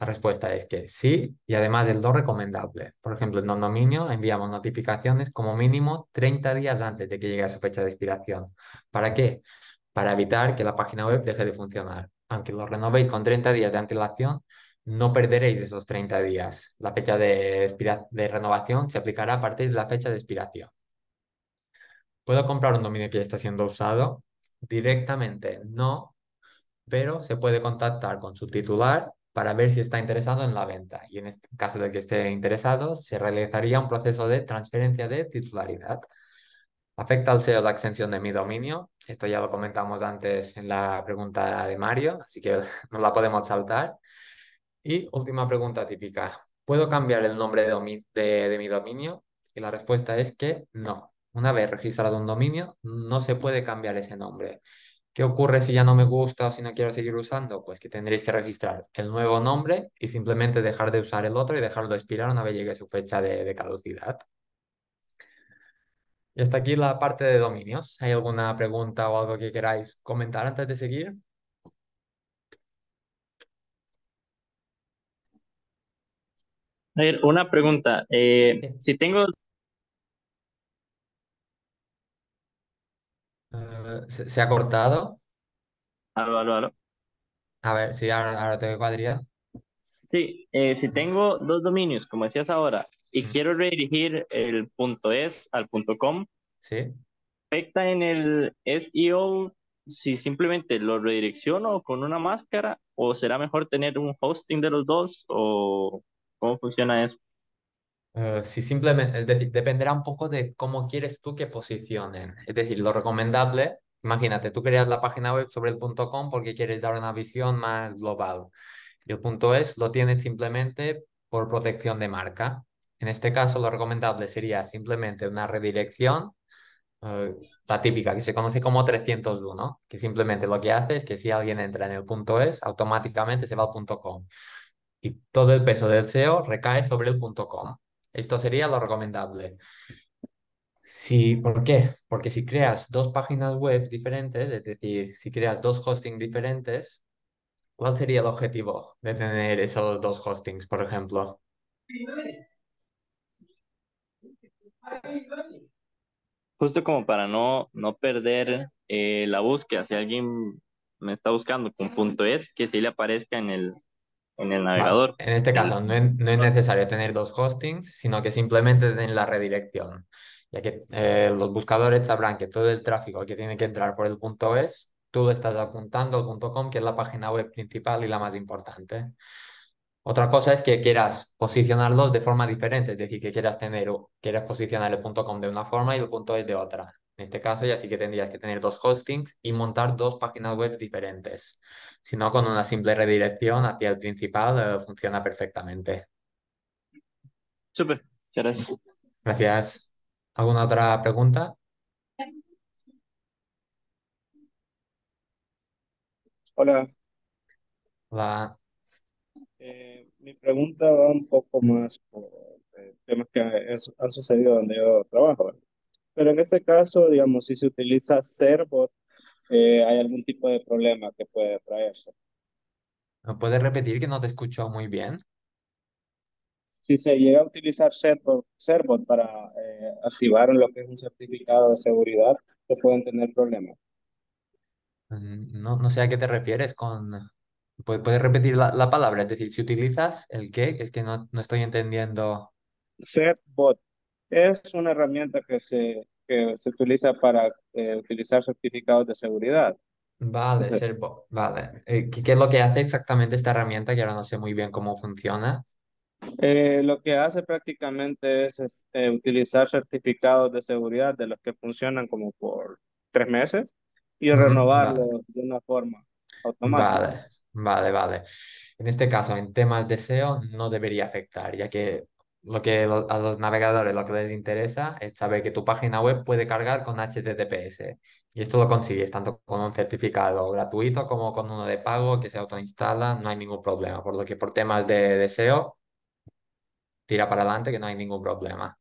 La respuesta es que sí y además es lo recomendable. Por ejemplo, en un Dominio enviamos notificaciones como mínimo 30 días antes de que llegue esa fecha de expiración. ¿Para qué? Para evitar que la página web deje de funcionar. Aunque lo renovéis con 30 días de antelación, no perderéis esos 30 días. La fecha de, de renovación se aplicará a partir de la fecha de expiración. ¿Puedo comprar un dominio que ya está siendo usado? Directamente no, pero se puede contactar con su titular para ver si está interesado en la venta y en este caso de que esté interesado se realizaría un proceso de transferencia de titularidad. Afecta al SEO la extensión de mi dominio, esto ya lo comentamos antes en la pregunta de Mario, así que no la podemos saltar. Y última pregunta típica, ¿puedo cambiar el nombre de mi dominio? Y la respuesta es que no. Una vez registrado un dominio, no se puede cambiar ese nombre. ¿Qué ocurre si ya no me gusta o si no quiero seguir usando? Pues que tendréis que registrar el nuevo nombre y simplemente dejar de usar el otro y dejarlo expirar una vez llegue su fecha de, caducidad. Y hasta aquí la parte de dominios. ¿Hay alguna pregunta o algo que queráis comentar antes de seguir? A ver, una pregunta. Eh, si tengo ¿Se, ha cortado? A ver, sí, ahora, ahora te cuadría. Sí, eh, si tengo dos dominios, como decías ahora, y quiero redirigir el punto .es al punto .com, sí. ¿afecta en el SEO si simplemente lo redirecciono con una máscara o será mejor tener un hosting de los dos o cómo funciona eso? Eh, si simplemente dependerá un poco de cómo quieres tú que posicionen. Es decir, lo recomendable Imagínate, tú creas la página web sobre el .com porque quieres dar una visión más global. Y el .es lo tienes simplemente por protección de marca. En este caso, lo recomendable sería simplemente una redirección, eh, la típica que se conoce como 301, que simplemente lo que hace es que si alguien entra en el .es, automáticamente se va al .com. Y todo el peso del SEO recae sobre el .com. Esto sería lo recomendable. Sí, ¿por qué? Porque si creas dos páginas web diferentes, es decir, si creas dos hostings diferentes, ¿cuál sería el objetivo de tener esos dos hostings, por ejemplo? Justo como para no, no perder eh, la búsqueda, si alguien me está buscando con .es, que sí le aparezca en el, en el navegador. en este caso, no es, necesario tener dos hostings, sino que simplemente den la redirección ya que eh, los buscadores sabrán que todo el tráfico que tiene que entrar por el punto es, tú estás apuntando al com, que es la página web principal y la más importante. Otra cosa es que quieras posicionarlos de forma diferente, es decir, que quieras tener o quieras posicionar el com de una forma y el punto es de otra. En este caso ya sí que tendrías que tener dos hostings y montar dos páginas web diferentes. Si no, con una simple redirección hacia el principal eh, funciona perfectamente. Súper, gracias. Gracias. ¿Alguna otra pregunta? Hola, Hola. Eh, mi pregunta va un poco más por eh, temas que han sucedido donde yo trabajo, Pero en este caso, digamos, si se utiliza servo, eh, ¿hay algún tipo de problema que puede traerse? ¿No puedes repetir que no te escucho muy bien? si se llega a utilizar Serbot, para eh, activar lo que es un certificado de seguridad, se pueden tener problemas. Mm, no, no sé a qué te refieres con... ¿Puedes repetir la, palabra? Es decir, si utilizas el qué, es que no, estoy entendiendo. Serbot es una herramienta que se, se utiliza para eh, utilizar certificados de seguridad. Vale, Serbot, vale. Eh, ¿Qué, ¿Qué es lo que hace exactamente esta herramienta? Que ahora no sé muy bien cómo funciona. Eh, lo que hace prácticamente es este, utilizar certificados de seguridad de los que funcionan como por tres meses y renovarlos de una forma automática. Vale, vale, vale. En este caso, en temas de SEO no debería afectar, ya que lo que a los navegadores lo que les interesa es saber que tu página web puede cargar con HTTPS. Y esto lo consigues tanto con un certificado gratuito como con uno de pago que se autoinstala, no hay ningún problema. Por lo que por temas de, deseo SEO tira para adelante que no hay ningún problema.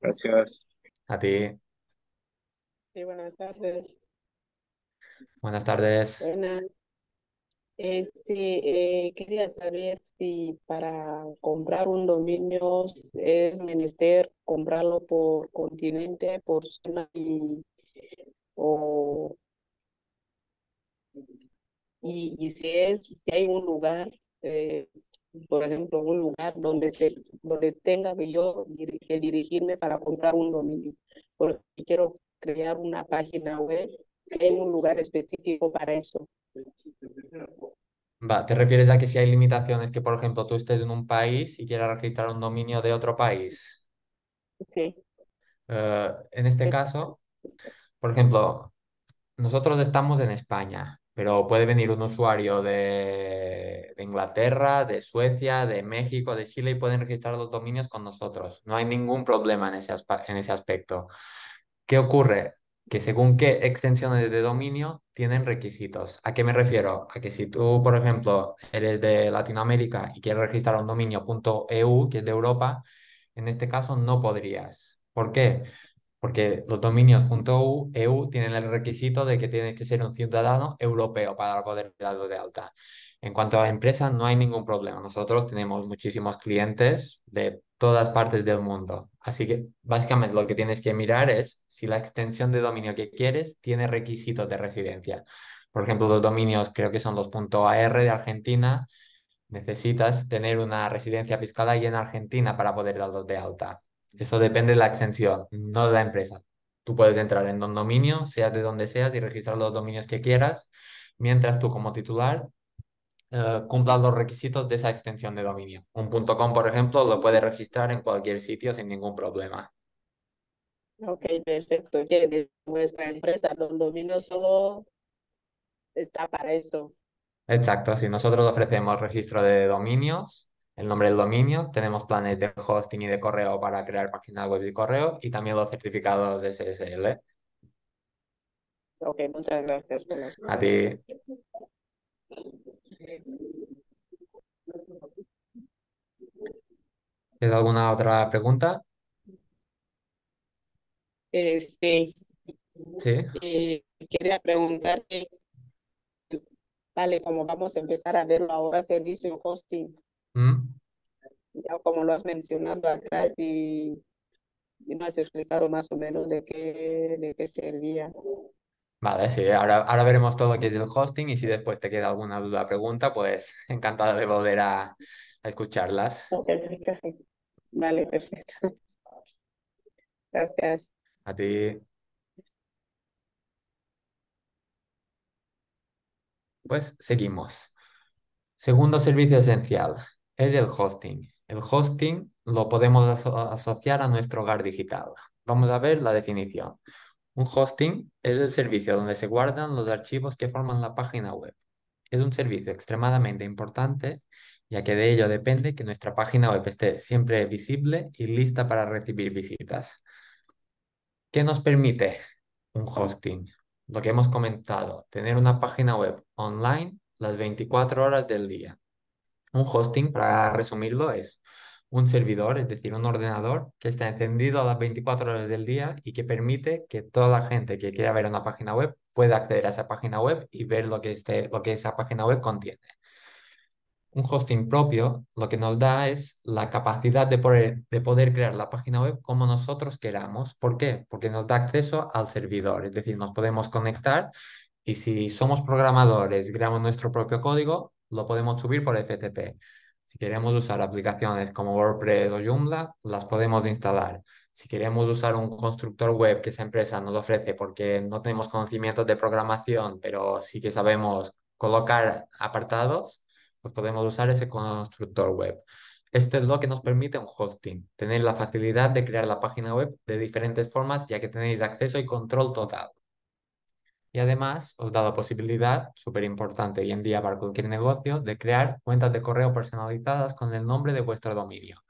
Gracias. A ti. Sí, buenas tardes. Buenas tardes. Buenas. Este, sí, eh, quería saber si para comprar un dominio es menester comprarlo por continente, por zona y, o, y si es, si hay un lugar eh, por ejemplo, un lugar donde, se, donde tenga que yo dirigirme para comprar un dominio. Porque quiero crear una página web en un lugar específico para eso. ¿te refieres a que si hay limitaciones, que por ejemplo tú estés en un país y quieras registrar un dominio de otro país? Sí. Eh, en este caso, por ejemplo, nosotros estamos en España pero puede venir un usuario de, Inglaterra, de Suecia, de México, de Chile y pueden registrar los dominios con nosotros. No hay ningún problema en ese, en ese aspecto. ¿Qué ocurre? Que según qué extensiones de dominio tienen requisitos. ¿A qué me refiero? A que si tú, por ejemplo, eres de Latinoamérica y quieres registrar un dominio .eu, que es de Europa, en este caso no podrías. ¿Por qué? porque los dominios.eu e tienen el requisito de que tienes que ser un ciudadano europeo para poder darlos de alta. En cuanto a empresas, no hay ningún problema. Nosotros tenemos muchísimos clientes de todas partes del mundo. Así que básicamente lo que tienes que mirar es si la extensión de dominio que quieres tiene requisitos de residencia. Por ejemplo, los dominios creo que son los .ar de Argentina. Necesitas tener una residencia fiscal ahí en Argentina para poder darlos de alta eso depende de la extensión, no de la empresa. Tú puedes entrar en don dominio, seas de donde seas, y registrar los dominios que quieras, mientras tú como titular eh, cumplas cumpla los requisitos de esa extensión de dominio. Un .com, por ejemplo, lo puede registrar en cualquier sitio sin ningún problema. Ok, perfecto. nuestra empresa, los dominios solo está para eso. Exacto, si nosotros ofrecemos registro de dominios el nombre del dominio, tenemos planes de hosting y de correo para crear páginas web y correo y también los certificados de SSL. Ok, muchas gracias. A ti. ¿Tienes alguna otra pregunta? Este, sí sí. Eh, quería preguntarte, vale, como vamos a empezar a verlo ahora, servicio hosting. ¿Mm? ya como lo has mencionado acá, y, y has explicado más o menos de qué, de servía. Vale, sí, ahora, veremos todo lo que es el hosting y si después te queda alguna duda o pregunta, pues encantado de volver a, escucharlas. vale, perfecto. Gracias. A ti. Pues seguimos. Segundo servicio esencial es el hosting. El hosting lo podemos asociar a nuestro hogar digital. Vamos a ver la definición. Un hosting es el servicio donde se guardan los archivos que forman la página web. Es un servicio extremadamente importante ya que de ello depende que nuestra página web esté siempre visible y lista para recibir visitas. ¿Qué nos permite un hosting? Lo que hemos comentado, tener una página web online las 24 horas del día. Un hosting, para resumirlo, es un servidor, es decir, un ordenador que está encendido a las 24 horas del día y que permite que toda la gente que quiera ver una página web pueda acceder a esa página web y ver lo que, este, lo que esa página web contiene. Un hosting propio lo que nos da es la capacidad de poder, de poder crear la página web como nosotros queramos. ¿Por qué? Porque nos da acceso al servidor, es decir, nos podemos conectar y si somos programadores, creamos nuestro propio código, lo podemos subir por FTP. Si queremos usar aplicaciones como WordPress o Joomla, las podemos instalar. Si queremos usar un constructor web que esa empresa nos ofrece porque no tenemos conocimientos de programación, pero sí que sabemos colocar apartados, pues podemos usar ese constructor web. Esto es lo que nos permite un hosting, tener la facilidad de crear la página web de diferentes formas, ya que tenéis acceso y control total. Y además os da la posibilidad, súper importante hoy en día para cualquier negocio, de crear cuentas de correo personalizadas con el nombre de vuestro dominio.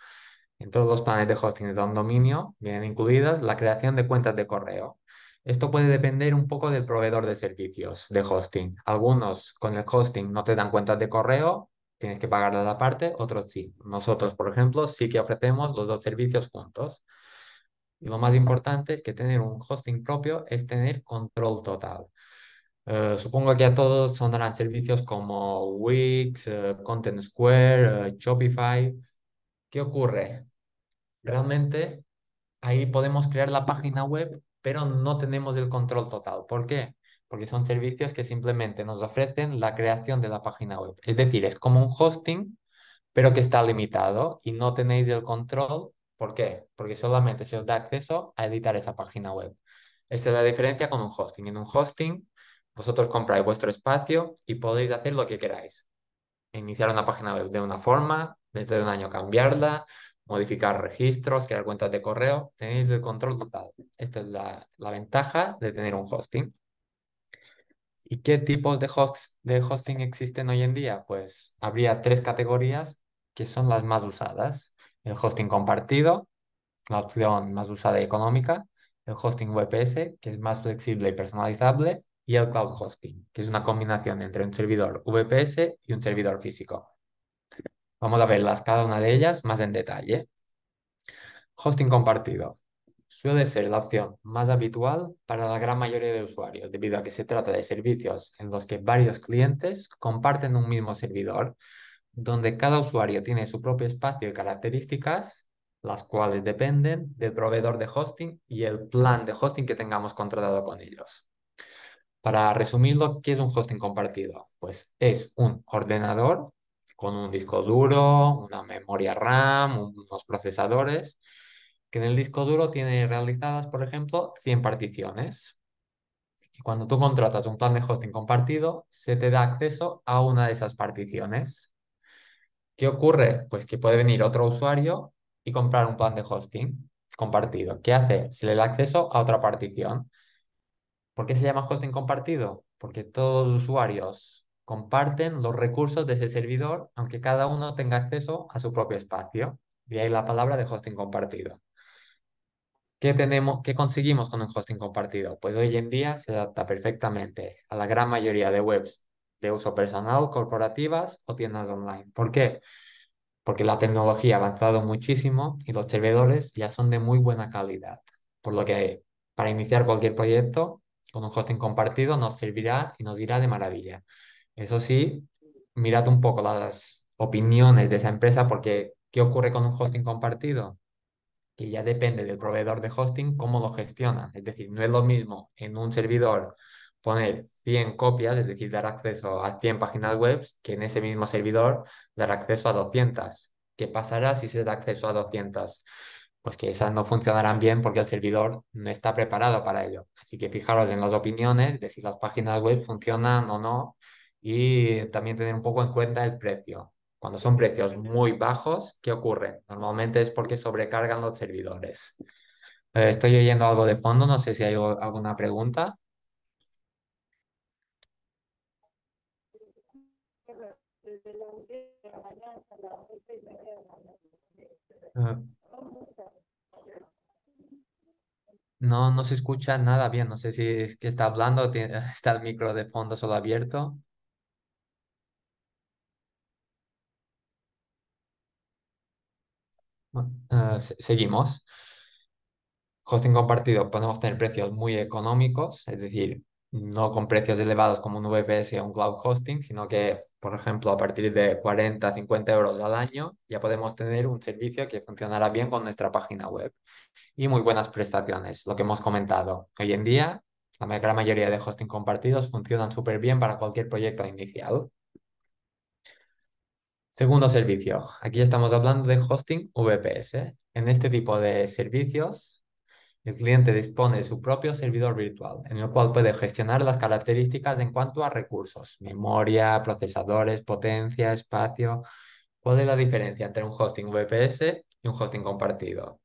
En todos los planes de hosting de un dominio vienen incluidas la creación de cuentas de correo. Esto puede depender un poco del proveedor de servicios de hosting. Algunos con el hosting no te dan cuentas de correo, tienes que la parte otros sí. Nosotros, por ejemplo, sí que ofrecemos los dos servicios juntos. Y lo más importante es que tener un hosting propio es tener control total. Eh, supongo que a todos sonarán servicios como Wix, eh, Content Square, eh, Shopify. ¿Qué ocurre? Realmente ahí podemos crear la página web, pero no tenemos el control total. ¿Por qué? Porque son servicios que simplemente nos ofrecen la creación de la página web. Es decir, es como un hosting, pero que está limitado y no tenéis el control. ¿Por qué? Porque solamente se os da acceso a editar esa página web. Esa es la diferencia con un hosting. En un hosting vosotros compráis vuestro espacio y podéis hacer lo que queráis. Iniciar una página web de una forma, dentro de un año cambiarla, modificar registros, crear cuentas de correo. Tenéis el control total. Esta es la, ventaja de tener un hosting. ¿Y qué tipos de, de hosting existen hoy en día? Pues habría tres categorías que son las más usadas. El hosting compartido, la opción más usada y económica. El hosting VPS, que es más flexible y personalizable y el cloud hosting, que es una combinación entre un servidor VPS y un servidor físico. Vamos a verlas cada una de ellas más en detalle. Hosting compartido. Suele ser la opción más habitual para la gran mayoría de usuarios, debido a que se trata de servicios en los que varios clientes comparten un mismo servidor, donde cada usuario tiene su propio espacio y características, las cuales dependen del proveedor de hosting y el plan de hosting que tengamos contratado con ellos. Para resumirlo, ¿qué es un hosting compartido? Pues es un ordenador con un disco duro, una memoria RAM, unos procesadores, que en el disco duro tiene realizadas, por ejemplo, 100 particiones. Y cuando tú contratas un plan de hosting compartido, se te da acceso a una de esas particiones. ¿Qué ocurre? Pues que puede venir otro usuario y comprar un plan de hosting compartido. ¿Qué hace? Se le da acceso a otra partición ¿Por qué se llama hosting compartido? Porque todos los usuarios comparten los recursos de ese servidor, aunque cada uno tenga acceso a su propio espacio. De ahí la palabra de hosting compartido. ¿Qué, tenemos, ¿Qué conseguimos con el hosting compartido? Pues hoy en día se adapta perfectamente a la gran mayoría de webs de uso personal, corporativas o tiendas online. ¿Por qué? Porque la tecnología ha avanzado muchísimo y los servidores ya son de muy buena calidad. Por lo que para iniciar cualquier proyecto con un hosting compartido nos servirá y nos dirá de maravilla. Eso sí, mirad un poco las opiniones de esa empresa porque ¿qué ocurre con un hosting compartido? Que ya depende del proveedor de hosting cómo lo gestionan. Es decir, no es lo mismo en un servidor poner 100 copias, es decir, dar acceso a 100 páginas web, que en ese mismo servidor dar acceso a 200. ¿Qué pasará si se da acceso a 200? pues que esas no funcionarán bien porque el servidor no está preparado para ello. Así que fijaros en las opiniones de si las páginas web funcionan o no y también tener un poco en cuenta el precio. Cuando son precios muy bajos, ¿qué ocurre? Normalmente es porque sobrecargan los servidores. Eh, estoy oyendo algo de fondo, no sé si hay alguna pregunta. No, no se escucha nada bien. No sé si es que está hablando, está el micro de fondo solo abierto. Eh, seguimos. Hosting compartido, podemos tener precios muy económicos, es decir, no con precios elevados como un VPS o un cloud hosting, sino que por ejemplo, a partir de 40, 50 euros al año, ya podemos tener un servicio que funcionará bien con nuestra página web y muy buenas prestaciones, lo que hemos comentado. Hoy en día, la gran mayoría de hosting compartidos funcionan súper bien para cualquier proyecto inicial. Segundo servicio, aquí estamos hablando de hosting VPS. En este tipo de servicios el cliente dispone de su propio servidor virtual, en el cual puede gestionar las características en cuanto a recursos, memoria, procesadores, potencia, espacio. ¿Cuál es la diferencia entre un hosting VPS y un hosting compartido?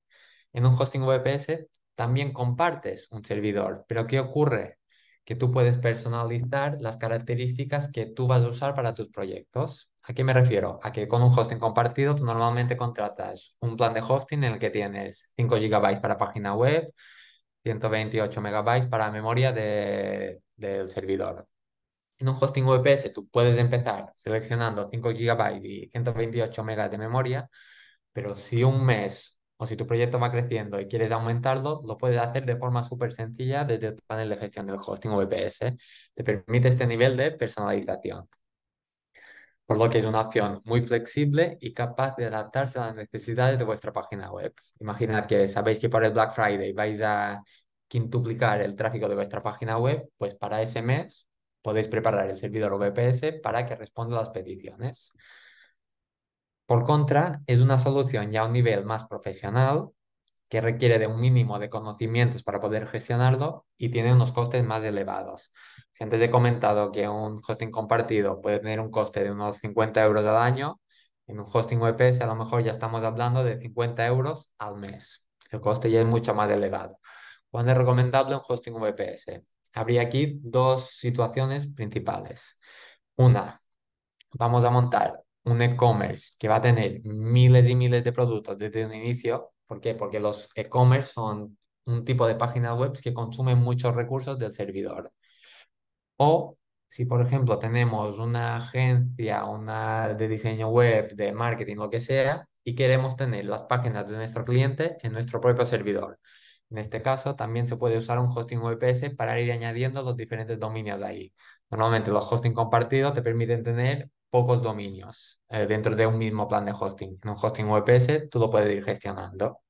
En un hosting VPS también compartes un servidor, pero ¿qué ocurre? Que tú puedes personalizar las características que tú vas a usar para tus proyectos. ¿A qué me refiero? A que con un hosting compartido tú normalmente contratas un plan de hosting en el que tienes 5 GB para página web, 128 MB para memoria del servidor. En un hosting VPS tú puedes empezar seleccionando 5 GB y 128 MB de memoria, pero si un mes o si tu proyecto va creciendo y quieres aumentarlo, lo puedes hacer de forma súper sencilla desde tu panel de gestión del hosting VPS. Te permite este nivel de personalización por lo que es una opción muy flexible y capaz de adaptarse a las necesidades de vuestra página web. Imaginad que sabéis que para el Black Friday vais a quintuplicar el tráfico de vuestra página web, pues para ese mes podéis preparar el servidor VPS para que responda a las peticiones. Por contra, es una solución ya a un nivel más profesional que requiere de un mínimo de conocimientos para poder gestionarlo y tiene unos costes más elevados. Si antes he comentado que un hosting compartido puede tener un coste de unos 50 euros al año, en un hosting VPS a lo mejor ya estamos hablando de 50 euros al mes. El coste ya es mucho más elevado. ¿Cuándo es recomendable un hosting VPS? Habría aquí dos situaciones principales. Una, vamos a montar un e-commerce que va a tener miles y miles de productos desde un inicio. ¿Por qué? Porque los e-commerce son un tipo de páginas web que consumen muchos recursos del servidor. O si, por ejemplo, tenemos una agencia, una de diseño web, de marketing, lo que sea, y queremos tener las páginas de nuestro cliente en nuestro propio servidor. En este caso, también se puede usar un hosting VPS para ir añadiendo los diferentes dominios ahí. Normalmente los hosting compartidos te permiten tener pocos dominios eh, dentro de un mismo plan de hosting. En un hosting VPS tú lo puedes ir gestionando.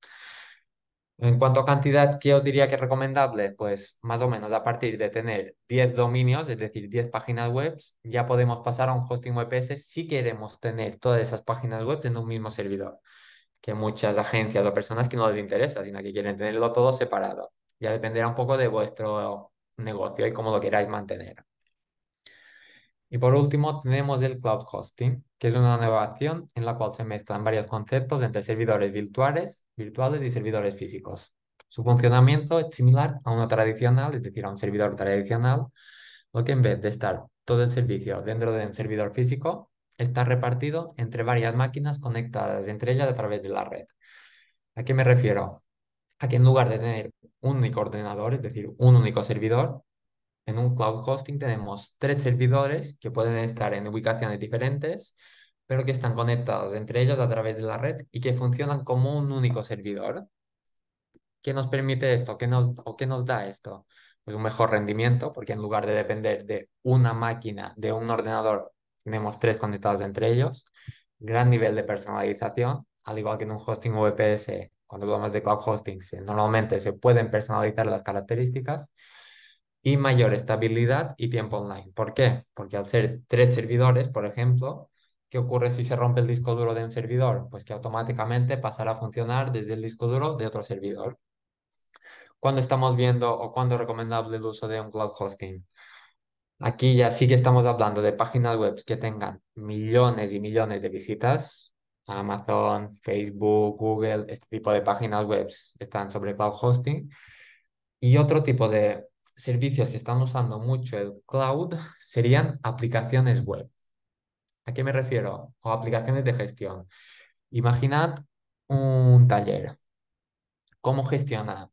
En cuanto a cantidad, ¿qué os diría que es recomendable? Pues más o menos a partir de tener 10 dominios, es decir, 10 páginas web, ya podemos pasar a un hosting webs si queremos tener todas esas páginas web en un mismo servidor. Que muchas agencias o personas que no les interesa, sino que quieren tenerlo todo separado. Ya dependerá un poco de vuestro negocio y cómo lo queráis mantener. Y por último, tenemos el cloud hosting, que es una nueva innovación en la cual se mezclan varios conceptos entre servidores virtuales, virtuales y servidores físicos. Su funcionamiento es similar a uno tradicional, es decir, a un servidor tradicional, lo que en vez de estar todo el servicio dentro de un servidor físico, está repartido entre varias máquinas conectadas entre ellas a través de la red. ¿A qué me refiero? A que en lugar de tener un único ordenador, es decir, un único servidor, en un cloud hosting tenemos tres servidores que pueden estar en ubicaciones diferentes, pero que están conectados entre ellos a través de la red y que funcionan como un único servidor. ¿Qué nos permite esto? ¿Qué nos, ¿O qué nos da esto? Pues un mejor rendimiento, porque en lugar de depender de una máquina, de un ordenador, tenemos tres conectados entre ellos. Gran nivel de personalización, al igual que en un hosting VPS, cuando hablamos de cloud hosting, normalmente se pueden personalizar las características y mayor estabilidad y tiempo online. ¿Por qué? Porque al ser tres servidores, por ejemplo, ¿qué ocurre si se rompe el disco duro de un servidor? Pues que automáticamente pasará a funcionar desde el disco duro de otro servidor. ¿Cuándo estamos viendo o cuándo es recomendable el uso de un cloud hosting? Aquí ya sí que estamos hablando de páginas web que tengan millones y millones de visitas. Amazon, Facebook, Google, este tipo de páginas web están sobre cloud hosting. Y otro tipo de servicios que están usando mucho el cloud serían aplicaciones web. ¿A qué me refiero? O aplicaciones de gestión. Imaginad un taller. ¿Cómo gestiona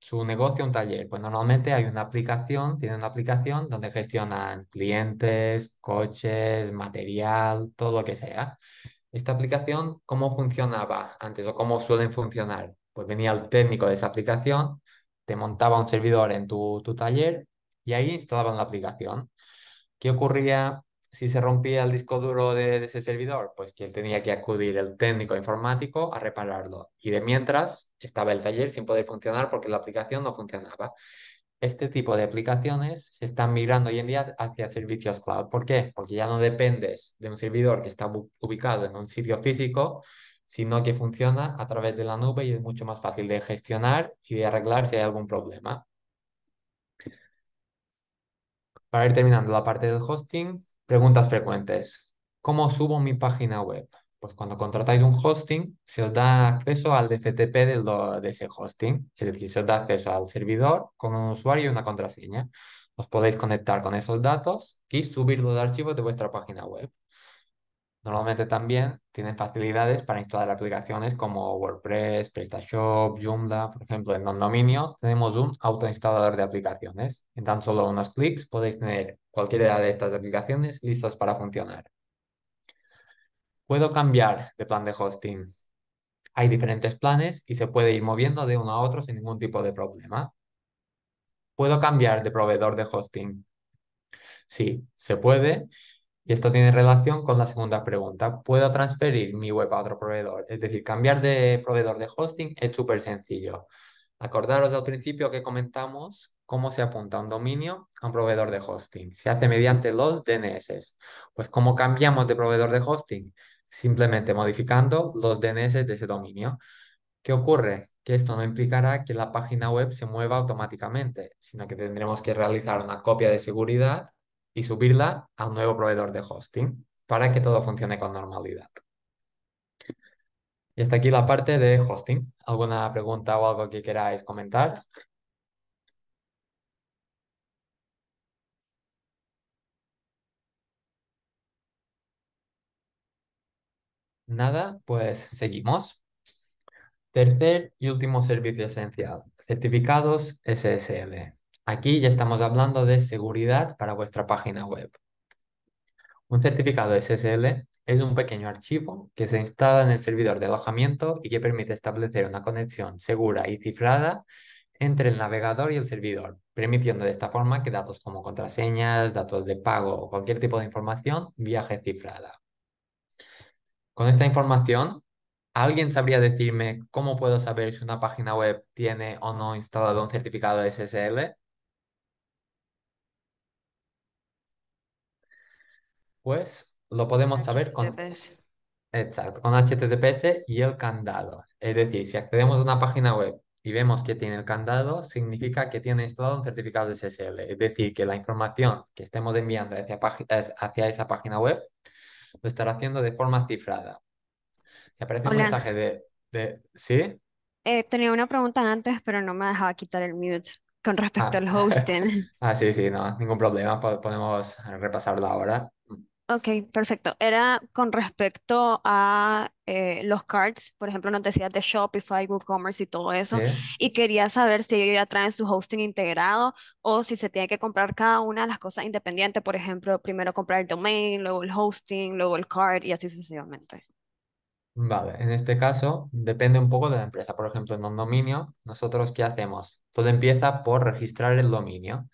su negocio un taller? Pues normalmente hay una aplicación, tiene una aplicación donde gestionan clientes, coches, material, todo lo que sea. Esta aplicación, ¿cómo funcionaba antes o cómo suelen funcionar? Pues venía el técnico de esa aplicación, te montaba un servidor en tu, taller y ahí instalaban la aplicación. ¿Qué ocurría si se rompía el disco duro de, ese servidor? Pues que él tenía que acudir el técnico informático a repararlo. Y de mientras estaba el taller sin poder funcionar porque la aplicación no funcionaba. Este tipo de aplicaciones se están migrando hoy en día hacia servicios cloud. ¿Por qué? Porque ya no dependes de un servidor que está ubicado en un sitio físico, sino que funciona a través de la nube y es mucho más fácil de gestionar y de arreglar si hay algún problema. Para ir terminando la parte del hosting, preguntas frecuentes. ¿Cómo subo mi página web? Pues cuando contratáis un hosting, se os da acceso al DFTP de ese hosting, es decir, se os da acceso al servidor con un usuario y una contraseña. Os podéis conectar con esos datos y subir los archivos de vuestra página web. Normalmente también tienen facilidades para instalar aplicaciones como WordPress, PrestaShop, Joomla. Por ejemplo, en dominio tenemos un autoinstalador de aplicaciones. En tan solo unos clics podéis tener cualquiera de estas aplicaciones listas para funcionar. Puedo cambiar de plan de hosting. Hay diferentes planes y se puede ir moviendo de uno a otro sin ningún tipo de problema. Puedo cambiar de proveedor de hosting. Sí, se puede y esto tiene relación con la segunda pregunta. ¿Puedo transferir mi web a otro proveedor? Es decir, cambiar de proveedor de hosting es súper sencillo. Acordaros al principio que comentamos cómo se apunta un dominio a un proveedor de hosting. Se hace mediante los DNS. Pues cómo cambiamos de proveedor de hosting? Simplemente modificando los DNS de ese dominio. ¿Qué ocurre? Que esto no implicará que la página web se mueva automáticamente, sino que tendremos que realizar una copia de seguridad y subirla al nuevo proveedor de hosting para que todo funcione con normalidad. Y hasta aquí la parte de hosting. ¿Alguna pregunta o algo que queráis comentar? Nada, pues seguimos. Tercer y último servicio esencial, certificados SSL. Aquí ya estamos hablando de seguridad para vuestra página web. Un certificado SSL es un pequeño archivo que se instala en el servidor de alojamiento y que permite establecer una conexión segura y cifrada entre el navegador y el servidor, permitiendo de esta forma que datos como contraseñas, datos de pago o cualquier tipo de información viaje cifrada. Con esta información, ¿alguien sabría decirme cómo puedo saber si una página web tiene o no instalado un certificado SSL? Pues lo podemos saber con, HTTPS. Exacto, con HTTPS y el candado. Es decir, si accedemos a una página web y vemos que tiene el candado, significa que tiene instalado un certificado de SSL. Es decir, que la información que estemos enviando hacia, esa página web lo estará haciendo de forma cifrada. Se aparece un mensaje de... ¿Sí? Eh, tenía una pregunta antes, pero no me dejaba quitar el mute con respecto ah. al hosting. ah, sí, sí, no, ningún problema. Podemos repasarlo ahora. Ok, perfecto. Era con respecto a eh, los cards, por ejemplo, nos decías de Shopify, WooCommerce y todo eso, y quería saber si ellos ya traen su hosting integrado o si se tiene que comprar cada una de las cosas independientes, por ejemplo, primero comprar el domain, luego el hosting, luego el card y así sucesivamente. Vale, en este caso depende un poco de la empresa. Por ejemplo, en un dominio, ¿nosotros qué hacemos? Todo empieza por registrar el dominio.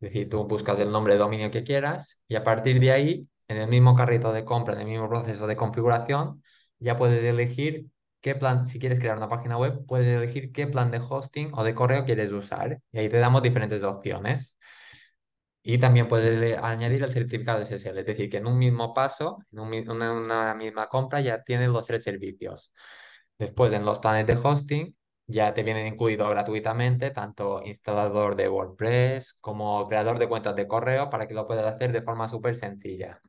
Es decir, tú buscas el nombre de dominio que quieras y a partir de ahí en el mismo carrito de compra, en el mismo proceso de configuración, ya puedes elegir qué plan, si quieres crear una página web, puedes elegir qué plan de hosting o de correo quieres usar. Y ahí te damos diferentes opciones. Y también puedes añadir el certificado SSL, es decir, que en un mismo paso, en una, misma compra, ya tienes los tres servicios. Después, en los planes de hosting, ya te vienen incluidos gratuitamente tanto instalador de WordPress como creador de cuentas de correo para que lo puedas hacer de forma súper sencilla.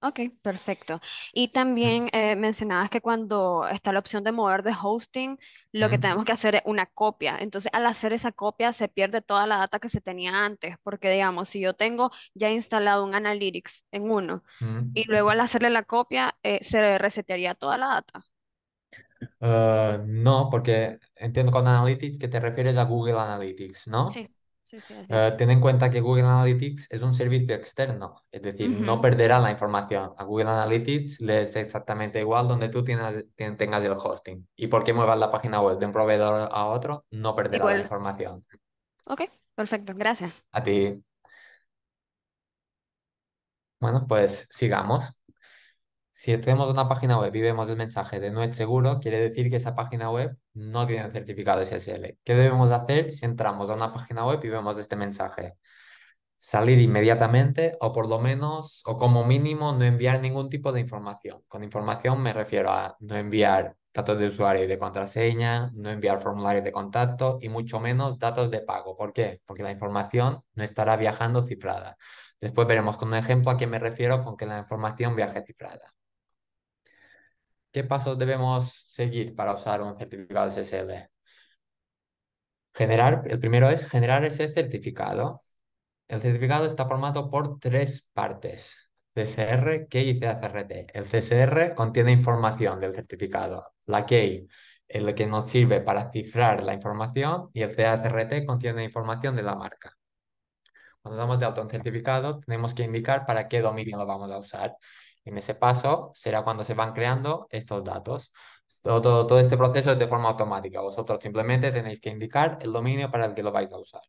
Ok, perfecto. Y también eh, mencionabas que cuando está la opción de mover de hosting, lo que tenemos que hacer es una copia. Entonces, al hacer esa copia, se pierde toda la data que se tenía antes, porque digamos, si yo tengo ya instalado un Analytics en uno, y mm. luego al hacerle la copia, eh, se resetearía toda la data. Ah, no, porque entiendo con Analytics que te refieres a Google Analytics, ¿no? Sí, eh, ten en cuenta que Google Analytics es un servicio externo, es decir, no perderá la información. A Google Analytics le es exactamente igual donde tú tengas el hosting. Y por qué muevas la página web de un proveedor a otro, no perderá la información. Ok, perfecto, gracias. A ti. Bueno, pues sigamos. Si a una página web y vemos el mensaje de no es seguro, quiere decir que esa página web no tiene certificado SSL. ¿Qué debemos hacer si entramos a una página web y vemos este mensaje? Salir inmediatamente o por lo menos o como mínimo no enviar ningún tipo de información. Con información me refiero a no enviar datos de usuario y de contraseña, no enviar formularios de contacto y mucho menos datos de pago. ¿Por qué? Porque la información no estará viajando cifrada. Después veremos con un ejemplo a qué me refiero con que la información viaje cifrada. ¿Qué pasos debemos seguir para usar un certificado SSL? Generar, el primero es generar ese certificado. El certificado está formado por tres partes. CSR, key y crt. El CSR contiene información del certificado. La key es la que nos sirve para cifrar la información y el crt contiene información de la marca. Cuando damos de alto un certificado, tenemos que indicar para qué dominio lo vamos a usar. En ese paso será cuando se van creando estos datos. Todo, este proceso es de forma automática. Vosotros simplemente tenéis que indicar el dominio para el que lo vais a usar.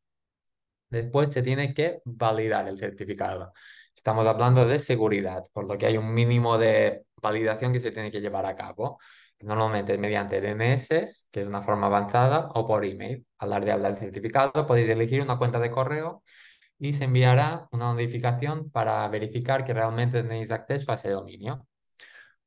Después se tiene que validar el certificado. Estamos hablando de seguridad, por lo que hay un mínimo de validación que se tiene que llevar a cabo. Normalmente mediante DNS, que es una forma avanzada, o por email. Al dar de alta el certificado podéis elegir una cuenta de correo y se enviará una notificación para verificar que realmente tenéis acceso a ese dominio.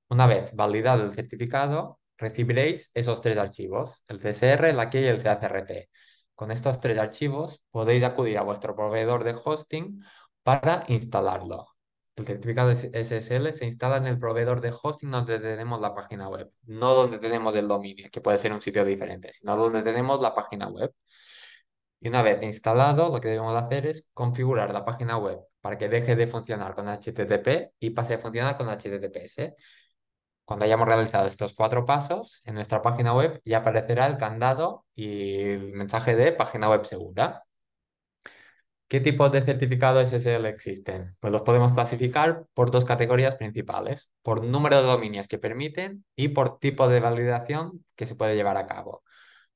Una vez validado el certificado, recibiréis esos tres archivos, el CSR, la Key y el CACRT. Con estos tres archivos podéis acudir a vuestro proveedor de hosting para instalarlo. El certificado SSL se instala en el proveedor de hosting donde tenemos la página web, no donde tenemos el dominio, que puede ser un sitio diferente, sino donde tenemos la página web. Y una vez instalado, lo que debemos hacer es configurar la página web para que deje de funcionar con HTTP y pase a funcionar con HTTPS. Cuando hayamos realizado estos cuatro pasos, en nuestra página web ya aparecerá el candado y el mensaje de página web segura. ¿Qué tipos de certificados SSL existen? Pues los podemos clasificar por dos categorías principales, por número de dominios que permiten y por tipo de validación que se puede llevar a cabo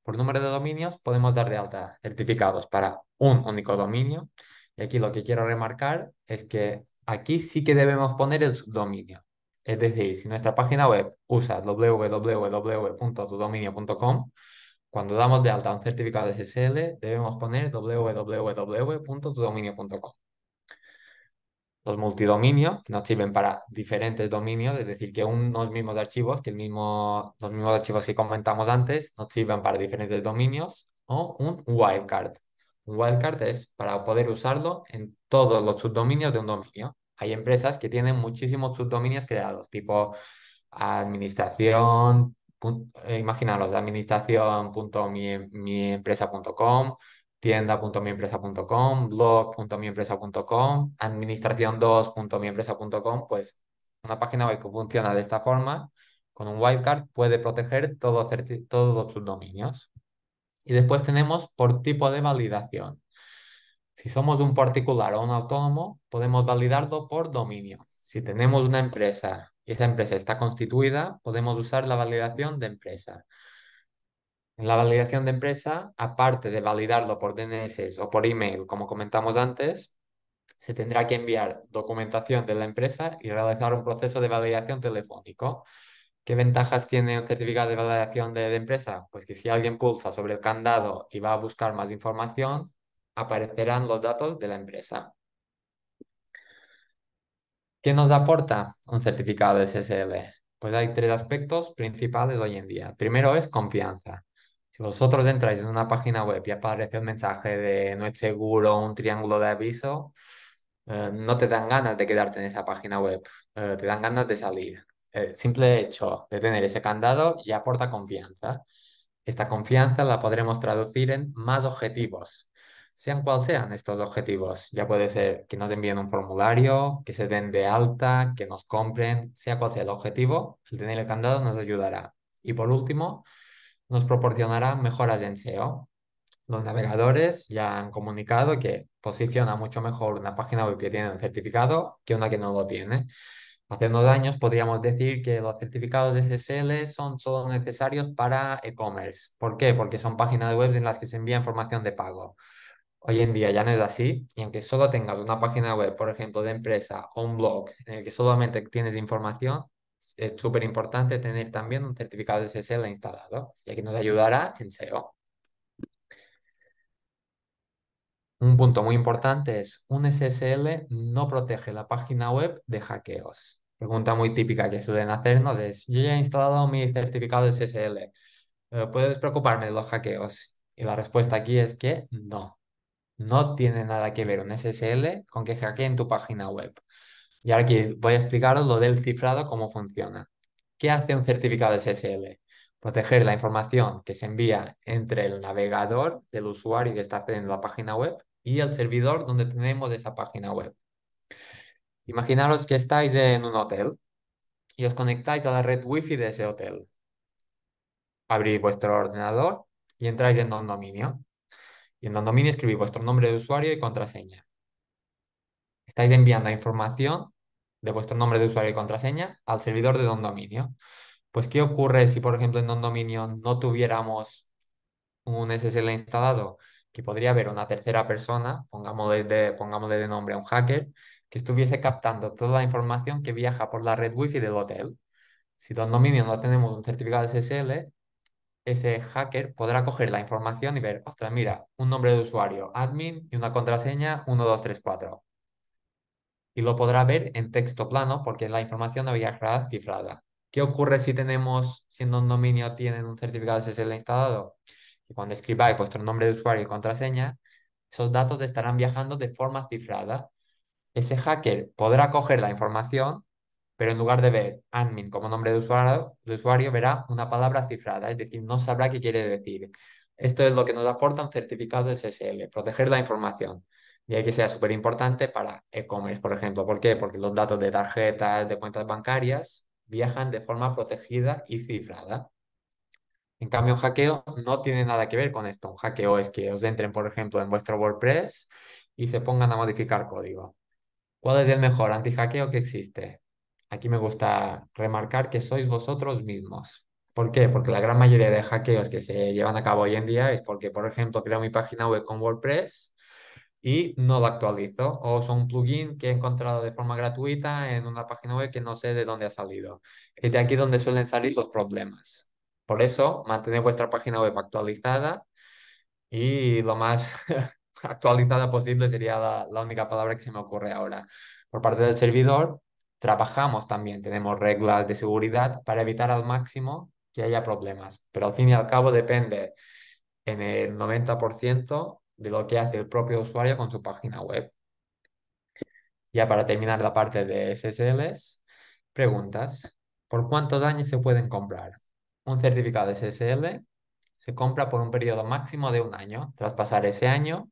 por número de dominios podemos dar de alta certificados para un único dominio. Y aquí lo que quiero remarcar es que aquí sí que debemos poner el subdominio. Es decir, si nuestra página web usa www.tudominio.com, cuando damos de alta un certificado SSL, debemos poner www.tudominio.com. Los multidominios nos sirven para diferentes dominios, es decir, que unos mismos archivos, que el mismo, los mismos archivos que comentamos antes, nos sirven para diferentes dominios, o un wildcard. Un wildcard es para poder usarlo en todos los subdominios de un dominio. Hay empresas que tienen muchísimos subdominios creados, tipo administración, eh, imaginaros, administración.miempresa.com, tienda.miempresa.com, blog.miempresa.com, administración2.miempresa.com, pues una página web que funciona de esta forma, con un wildcard, puede proteger todos, todos sus dominios. Y después tenemos por tipo de validación. Si somos un particular o un autónomo, podemos validarlo por dominio. Si tenemos una empresa y esa empresa está constituida, podemos usar la validación de empresa. En la validación de empresa, aparte de validarlo por DNS o por email, como comentamos antes, se tendrá que enviar documentación de la empresa y realizar un proceso de validación telefónico. ¿Qué ventajas tiene un certificado de validación de, de, empresa? Pues que si alguien pulsa sobre el candado y va a buscar más información, aparecerán los datos de la empresa. ¿Qué nos aporta un certificado SSL? Pues hay tres aspectos principales hoy en día. Primero es confianza. Si vosotros entráis en una página web y aparece un mensaje de no es seguro, un triángulo de aviso, eh, no te dan ganas de quedarte en esa página web, eh, te dan ganas de salir. El eh, simple hecho de tener ese candado ya aporta confianza. Esta confianza la podremos traducir en más objetivos, sean cuales sean estos objetivos. Ya puede ser que nos envíen un formulario, que se den de alta, que nos compren, sea cual sea el objetivo, el tener el candado nos ayudará. Y por último, nos proporcionará mejoras en SEO. Los navegadores ya han comunicado que posiciona mucho mejor una página web que tiene un certificado que una que no lo tiene. Hace unos años podríamos decir que los certificados de SSL son solo necesarios para e-commerce. ¿Por qué? Porque son páginas web en las que se envía información de pago. Hoy en día ya no es así y aunque solo tengas una página web, por ejemplo, de empresa o un blog en el que solamente tienes información, es súper importante tener también un certificado SSL instalado, ya que nos ayudará en SEO. Un punto muy importante es, un SSL no protege la página web de hackeos. Pregunta muy típica que suelen hacernos es, yo ya he instalado mi certificado SSL, eh, ¿puedes preocuparme de los hackeos? Y la respuesta aquí es que no. No tiene nada que ver un SSL con que hackeen tu página web. Y ahora aquí voy a explicaros lo del cifrado, cómo funciona. ¿Qué hace un certificado SSL? Proteger pues la información que se envía entre el navegador del usuario que está accediendo a la página web y el servidor donde tenemos esa página web. Imaginaros que estáis en un hotel y os conectáis a la red Wi-Fi de ese hotel. Abrís vuestro ordenador y entráis en un dominio. Y en don dominio escribís vuestro nombre de usuario y contraseña. Estáis enviando información de vuestro nombre de usuario y contraseña al servidor de Don Dominio. Pues, ¿qué ocurre si, por ejemplo, en Don Dominio no tuviéramos un SSL instalado? Que podría haber una tercera persona, pongámosle de, pongámosle de nombre a un hacker, que estuviese captando toda la información que viaja por la red Wi-Fi del hotel. Si Don Dominio no tenemos un certificado SSL, ese hacker podrá coger la información y ver, ostras, mira, un nombre de usuario, admin y una contraseña 1234 y lo podrá ver en texto plano porque la información no viajará cifrada. ¿Qué ocurre si tenemos, siendo un dominio, tienen un certificado SSL instalado? Y cuando escribáis vuestro nombre de usuario y contraseña, esos datos estarán viajando de forma cifrada. Ese hacker podrá coger la información, pero en lugar de ver admin como nombre de usuario, el usuario verá una palabra cifrada, es decir, no sabrá qué quiere decir. Esto es lo que nos aporta un certificado SSL, proteger la información y hay que sea súper importante para e-commerce, por ejemplo. ¿Por qué? Porque los datos de tarjetas, de cuentas bancarias, viajan de forma protegida y cifrada. En cambio, un hackeo no tiene nada que ver con esto. Un hackeo es que os entren, por ejemplo, en vuestro WordPress y se pongan a modificar código. ¿Cuál es el mejor anti-hackeo que existe? Aquí me gusta remarcar que sois vosotros mismos. ¿Por qué? Porque la gran mayoría de hackeos que se llevan a cabo hoy en día es porque, por ejemplo, creo mi página web con WordPress y no lo actualizo. O son un plugin que he encontrado de forma gratuita en una página web que no sé de dónde ha salido. Es de aquí donde suelen salir los problemas. Por eso, mantener vuestra página web actualizada y lo más actualizada posible sería la, la única palabra que se me ocurre ahora. Por parte del servidor, trabajamos también, tenemos reglas de seguridad para evitar al máximo que haya problemas. Pero al fin y al cabo depende en el 90% de lo que hace el propio usuario con su página web. Ya para terminar la parte de SSLs, preguntas. ¿Por cuántos años se pueden comprar? Un certificado SSL se compra por un periodo máximo de un año. Tras pasar ese año,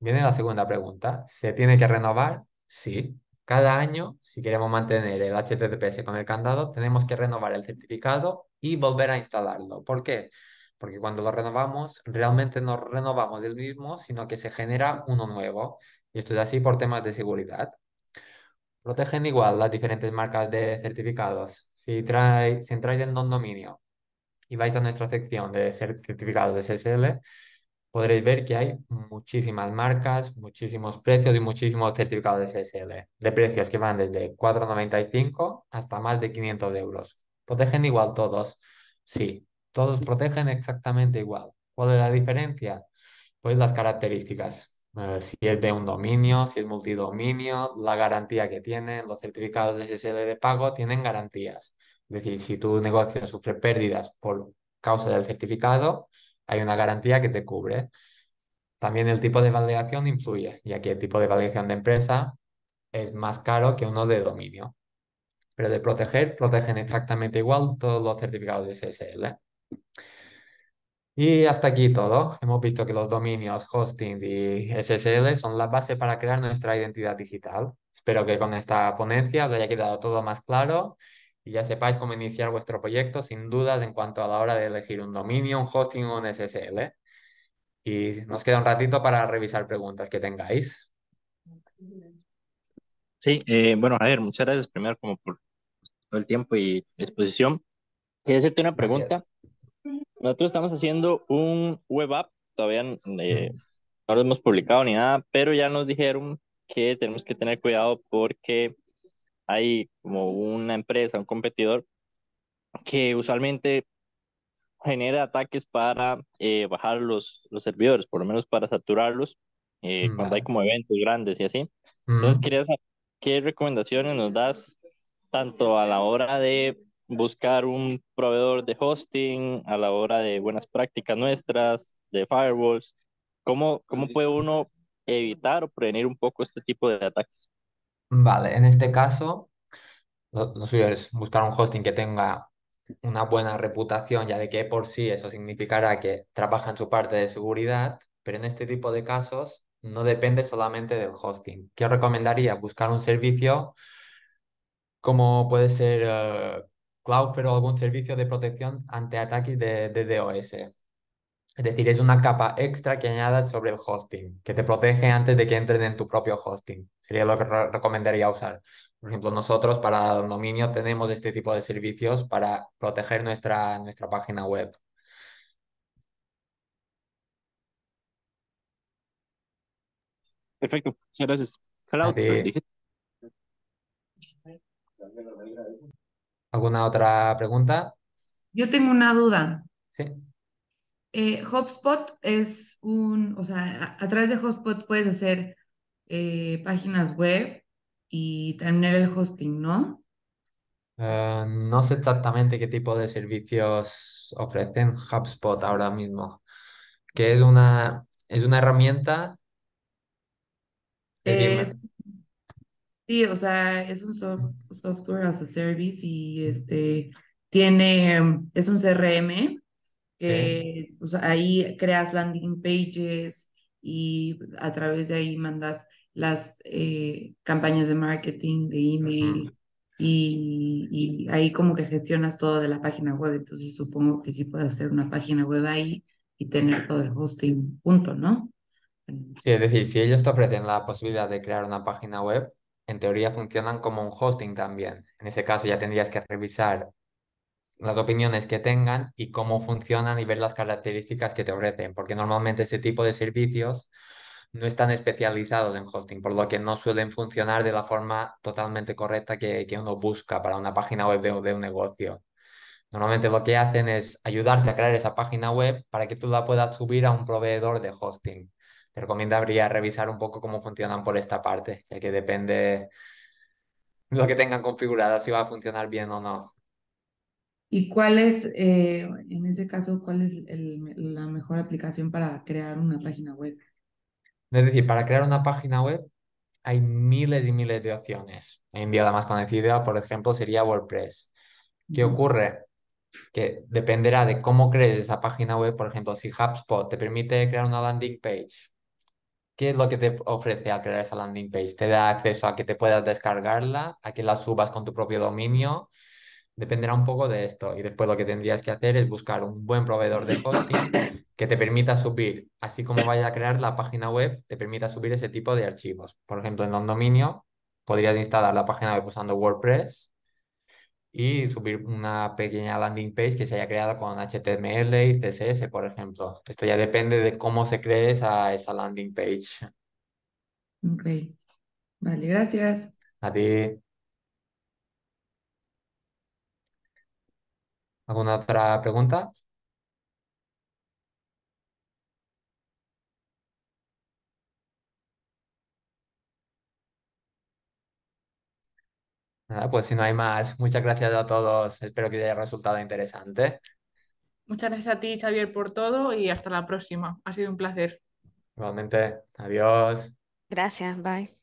viene la segunda pregunta. ¿Se tiene que renovar? Sí. Cada año, si queremos mantener el HTTPS con el candado, tenemos que renovar el certificado y volver a instalarlo. ¿Por qué? porque cuando lo renovamos, realmente no renovamos el mismo, sino que se genera uno nuevo. Y esto es así por temas de seguridad. Protegen igual las diferentes marcas de certificados. Si, si entráis en Don Dominio y vais a nuestra sección de certificados de SSL, podréis ver que hay muchísimas marcas, muchísimos precios y muchísimos certificados de SSL, de precios que van desde 4,95 hasta más de 500 euros. Protegen igual todos, sí, todos protegen exactamente igual. ¿Cuál es la diferencia? Pues las características. Eh, si es de un dominio, si es multidominio, la garantía que tienen, los certificados de SSL de pago tienen garantías. Es decir, si tu negocio sufre pérdidas por causa del certificado, hay una garantía que te cubre. También el tipo de validación influye, ya que el tipo de validación de empresa es más caro que uno de dominio. Pero de proteger, protegen exactamente igual todos los certificados de SSL. Y hasta aquí todo. Hemos visto que los dominios, hosting y SSL son la base para crear nuestra identidad digital. Espero que con esta ponencia os haya quedado todo más claro y ya sepáis cómo iniciar vuestro proyecto sin dudas en cuanto a la hora de elegir un dominio, un hosting o un SSL. Y nos queda un ratito para revisar preguntas que tengáis. Sí, eh, bueno, bueno, ver, muchas gracias primero como por todo el tiempo y exposición. Quiero hacerte una pregunta. Nosotros estamos haciendo un web app, todavía eh, no lo hemos publicado ni nada, pero ya nos dijeron que tenemos que tener cuidado porque hay como una empresa, un competidor, que usualmente genera ataques para eh, bajar los, los servidores, por lo menos para saturarlos, eh, mm. cuando hay como eventos grandes y así. Entonces, mm. quería saber qué recomendaciones nos das tanto a la hora de buscar un proveedor de hosting a la hora de buenas prácticas nuestras, de firewalls. ¿Cómo, cómo puede uno evitar o prevenir un poco este tipo de ataques? Vale, en este caso, lo, suyo es buscar un hosting que tenga una buena reputación, ya de que por sí eso significará que trabaja en su parte de seguridad, pero en este tipo de casos no depende solamente del hosting. qué recomendaría buscar un servicio como puede ser eh, Cloudflare o algún servicio de protección ante ataques de, de DOS. Es decir, es una capa extra que añadas sobre el hosting, que te protege antes de que entren en tu propio hosting. Sería lo que recomendaría usar. Por ejemplo, nosotros para el dominio tenemos este tipo de servicios para proteger nuestra, nuestra página web. Perfecto, muchas gracias. Hello. ¿Alguna otra pregunta? Yo tengo una duda. Sí. Eh, HubSpot es un, o sea, a, través de HubSpot puedes hacer eh, páginas web y tener el hosting, ¿no? Eh, no sé exactamente qué tipo de servicios ofrecen HubSpot ahora mismo, que es una, es una herramienta. Es, Sí, o sea, es un software as a service y este tiene, em, es un CRM que ahí creas landing pages y a través de ahí mandas las eh, campañas de marketing, de email y, y, ahí como que gestionas todo de la página web. Entonces supongo que sí puedes hacer una página web ahí y tener todo el hosting punto ¿no? Sí, es decir, si ellos te ofrecen la posibilidad de crear una página web, en teoría funcionan como un hosting también. En ese caso ya tendrías que revisar las opiniones que tengan y cómo funcionan y ver las características que te ofrecen, porque normalmente este tipo de servicios no están especializados en hosting, por lo que no suelen funcionar de la forma totalmente correcta que, uno busca para una página web de, de un negocio. Normalmente lo que hacen es ayudarte a crear esa página web para que tú la puedas subir a un proveedor de hosting te recomendaría revisar un poco cómo funcionan por esta parte, ya que depende lo que tengan configurado, si va a funcionar bien o no. ¿Y cuál es, eh, en ese caso, cuál es la mejor aplicación para crear una página web? Es decir, para crear una página web hay miles y miles de opciones. en día la más conocida, por ejemplo, sería WordPress. ¿Qué ocurre? que dependerá de cómo crees esa página web. Por ejemplo, si HubSpot te permite crear una landing page, ¿Qué es lo que te ofrece al crear esa landing page? Te da acceso a que te puedas descargarla, a que la subas con tu propio dominio. Dependerá un poco de esto. Y después lo que tendrías que hacer es buscar un buen proveedor de hosting que te permita subir, así como vaya a crear la página web, te permita subir ese tipo de archivos. Por ejemplo, en un dominio podrías instalar la página web usando WordPress y subir una pequeña landing page que se haya creado con HTML y CSS, por ejemplo. Esto ya depende de cómo se cree esa, esa landing page. Ok. Vale, gracias. A ti. ¿Alguna otra pregunta? Nada, pues si no hay más, muchas gracias a todos. Espero que haya resultado interesante. Muchas gracias a ti, Xavier, por todo y hasta la próxima. Ha sido un placer. Igualmente, adiós. Gracias, bye.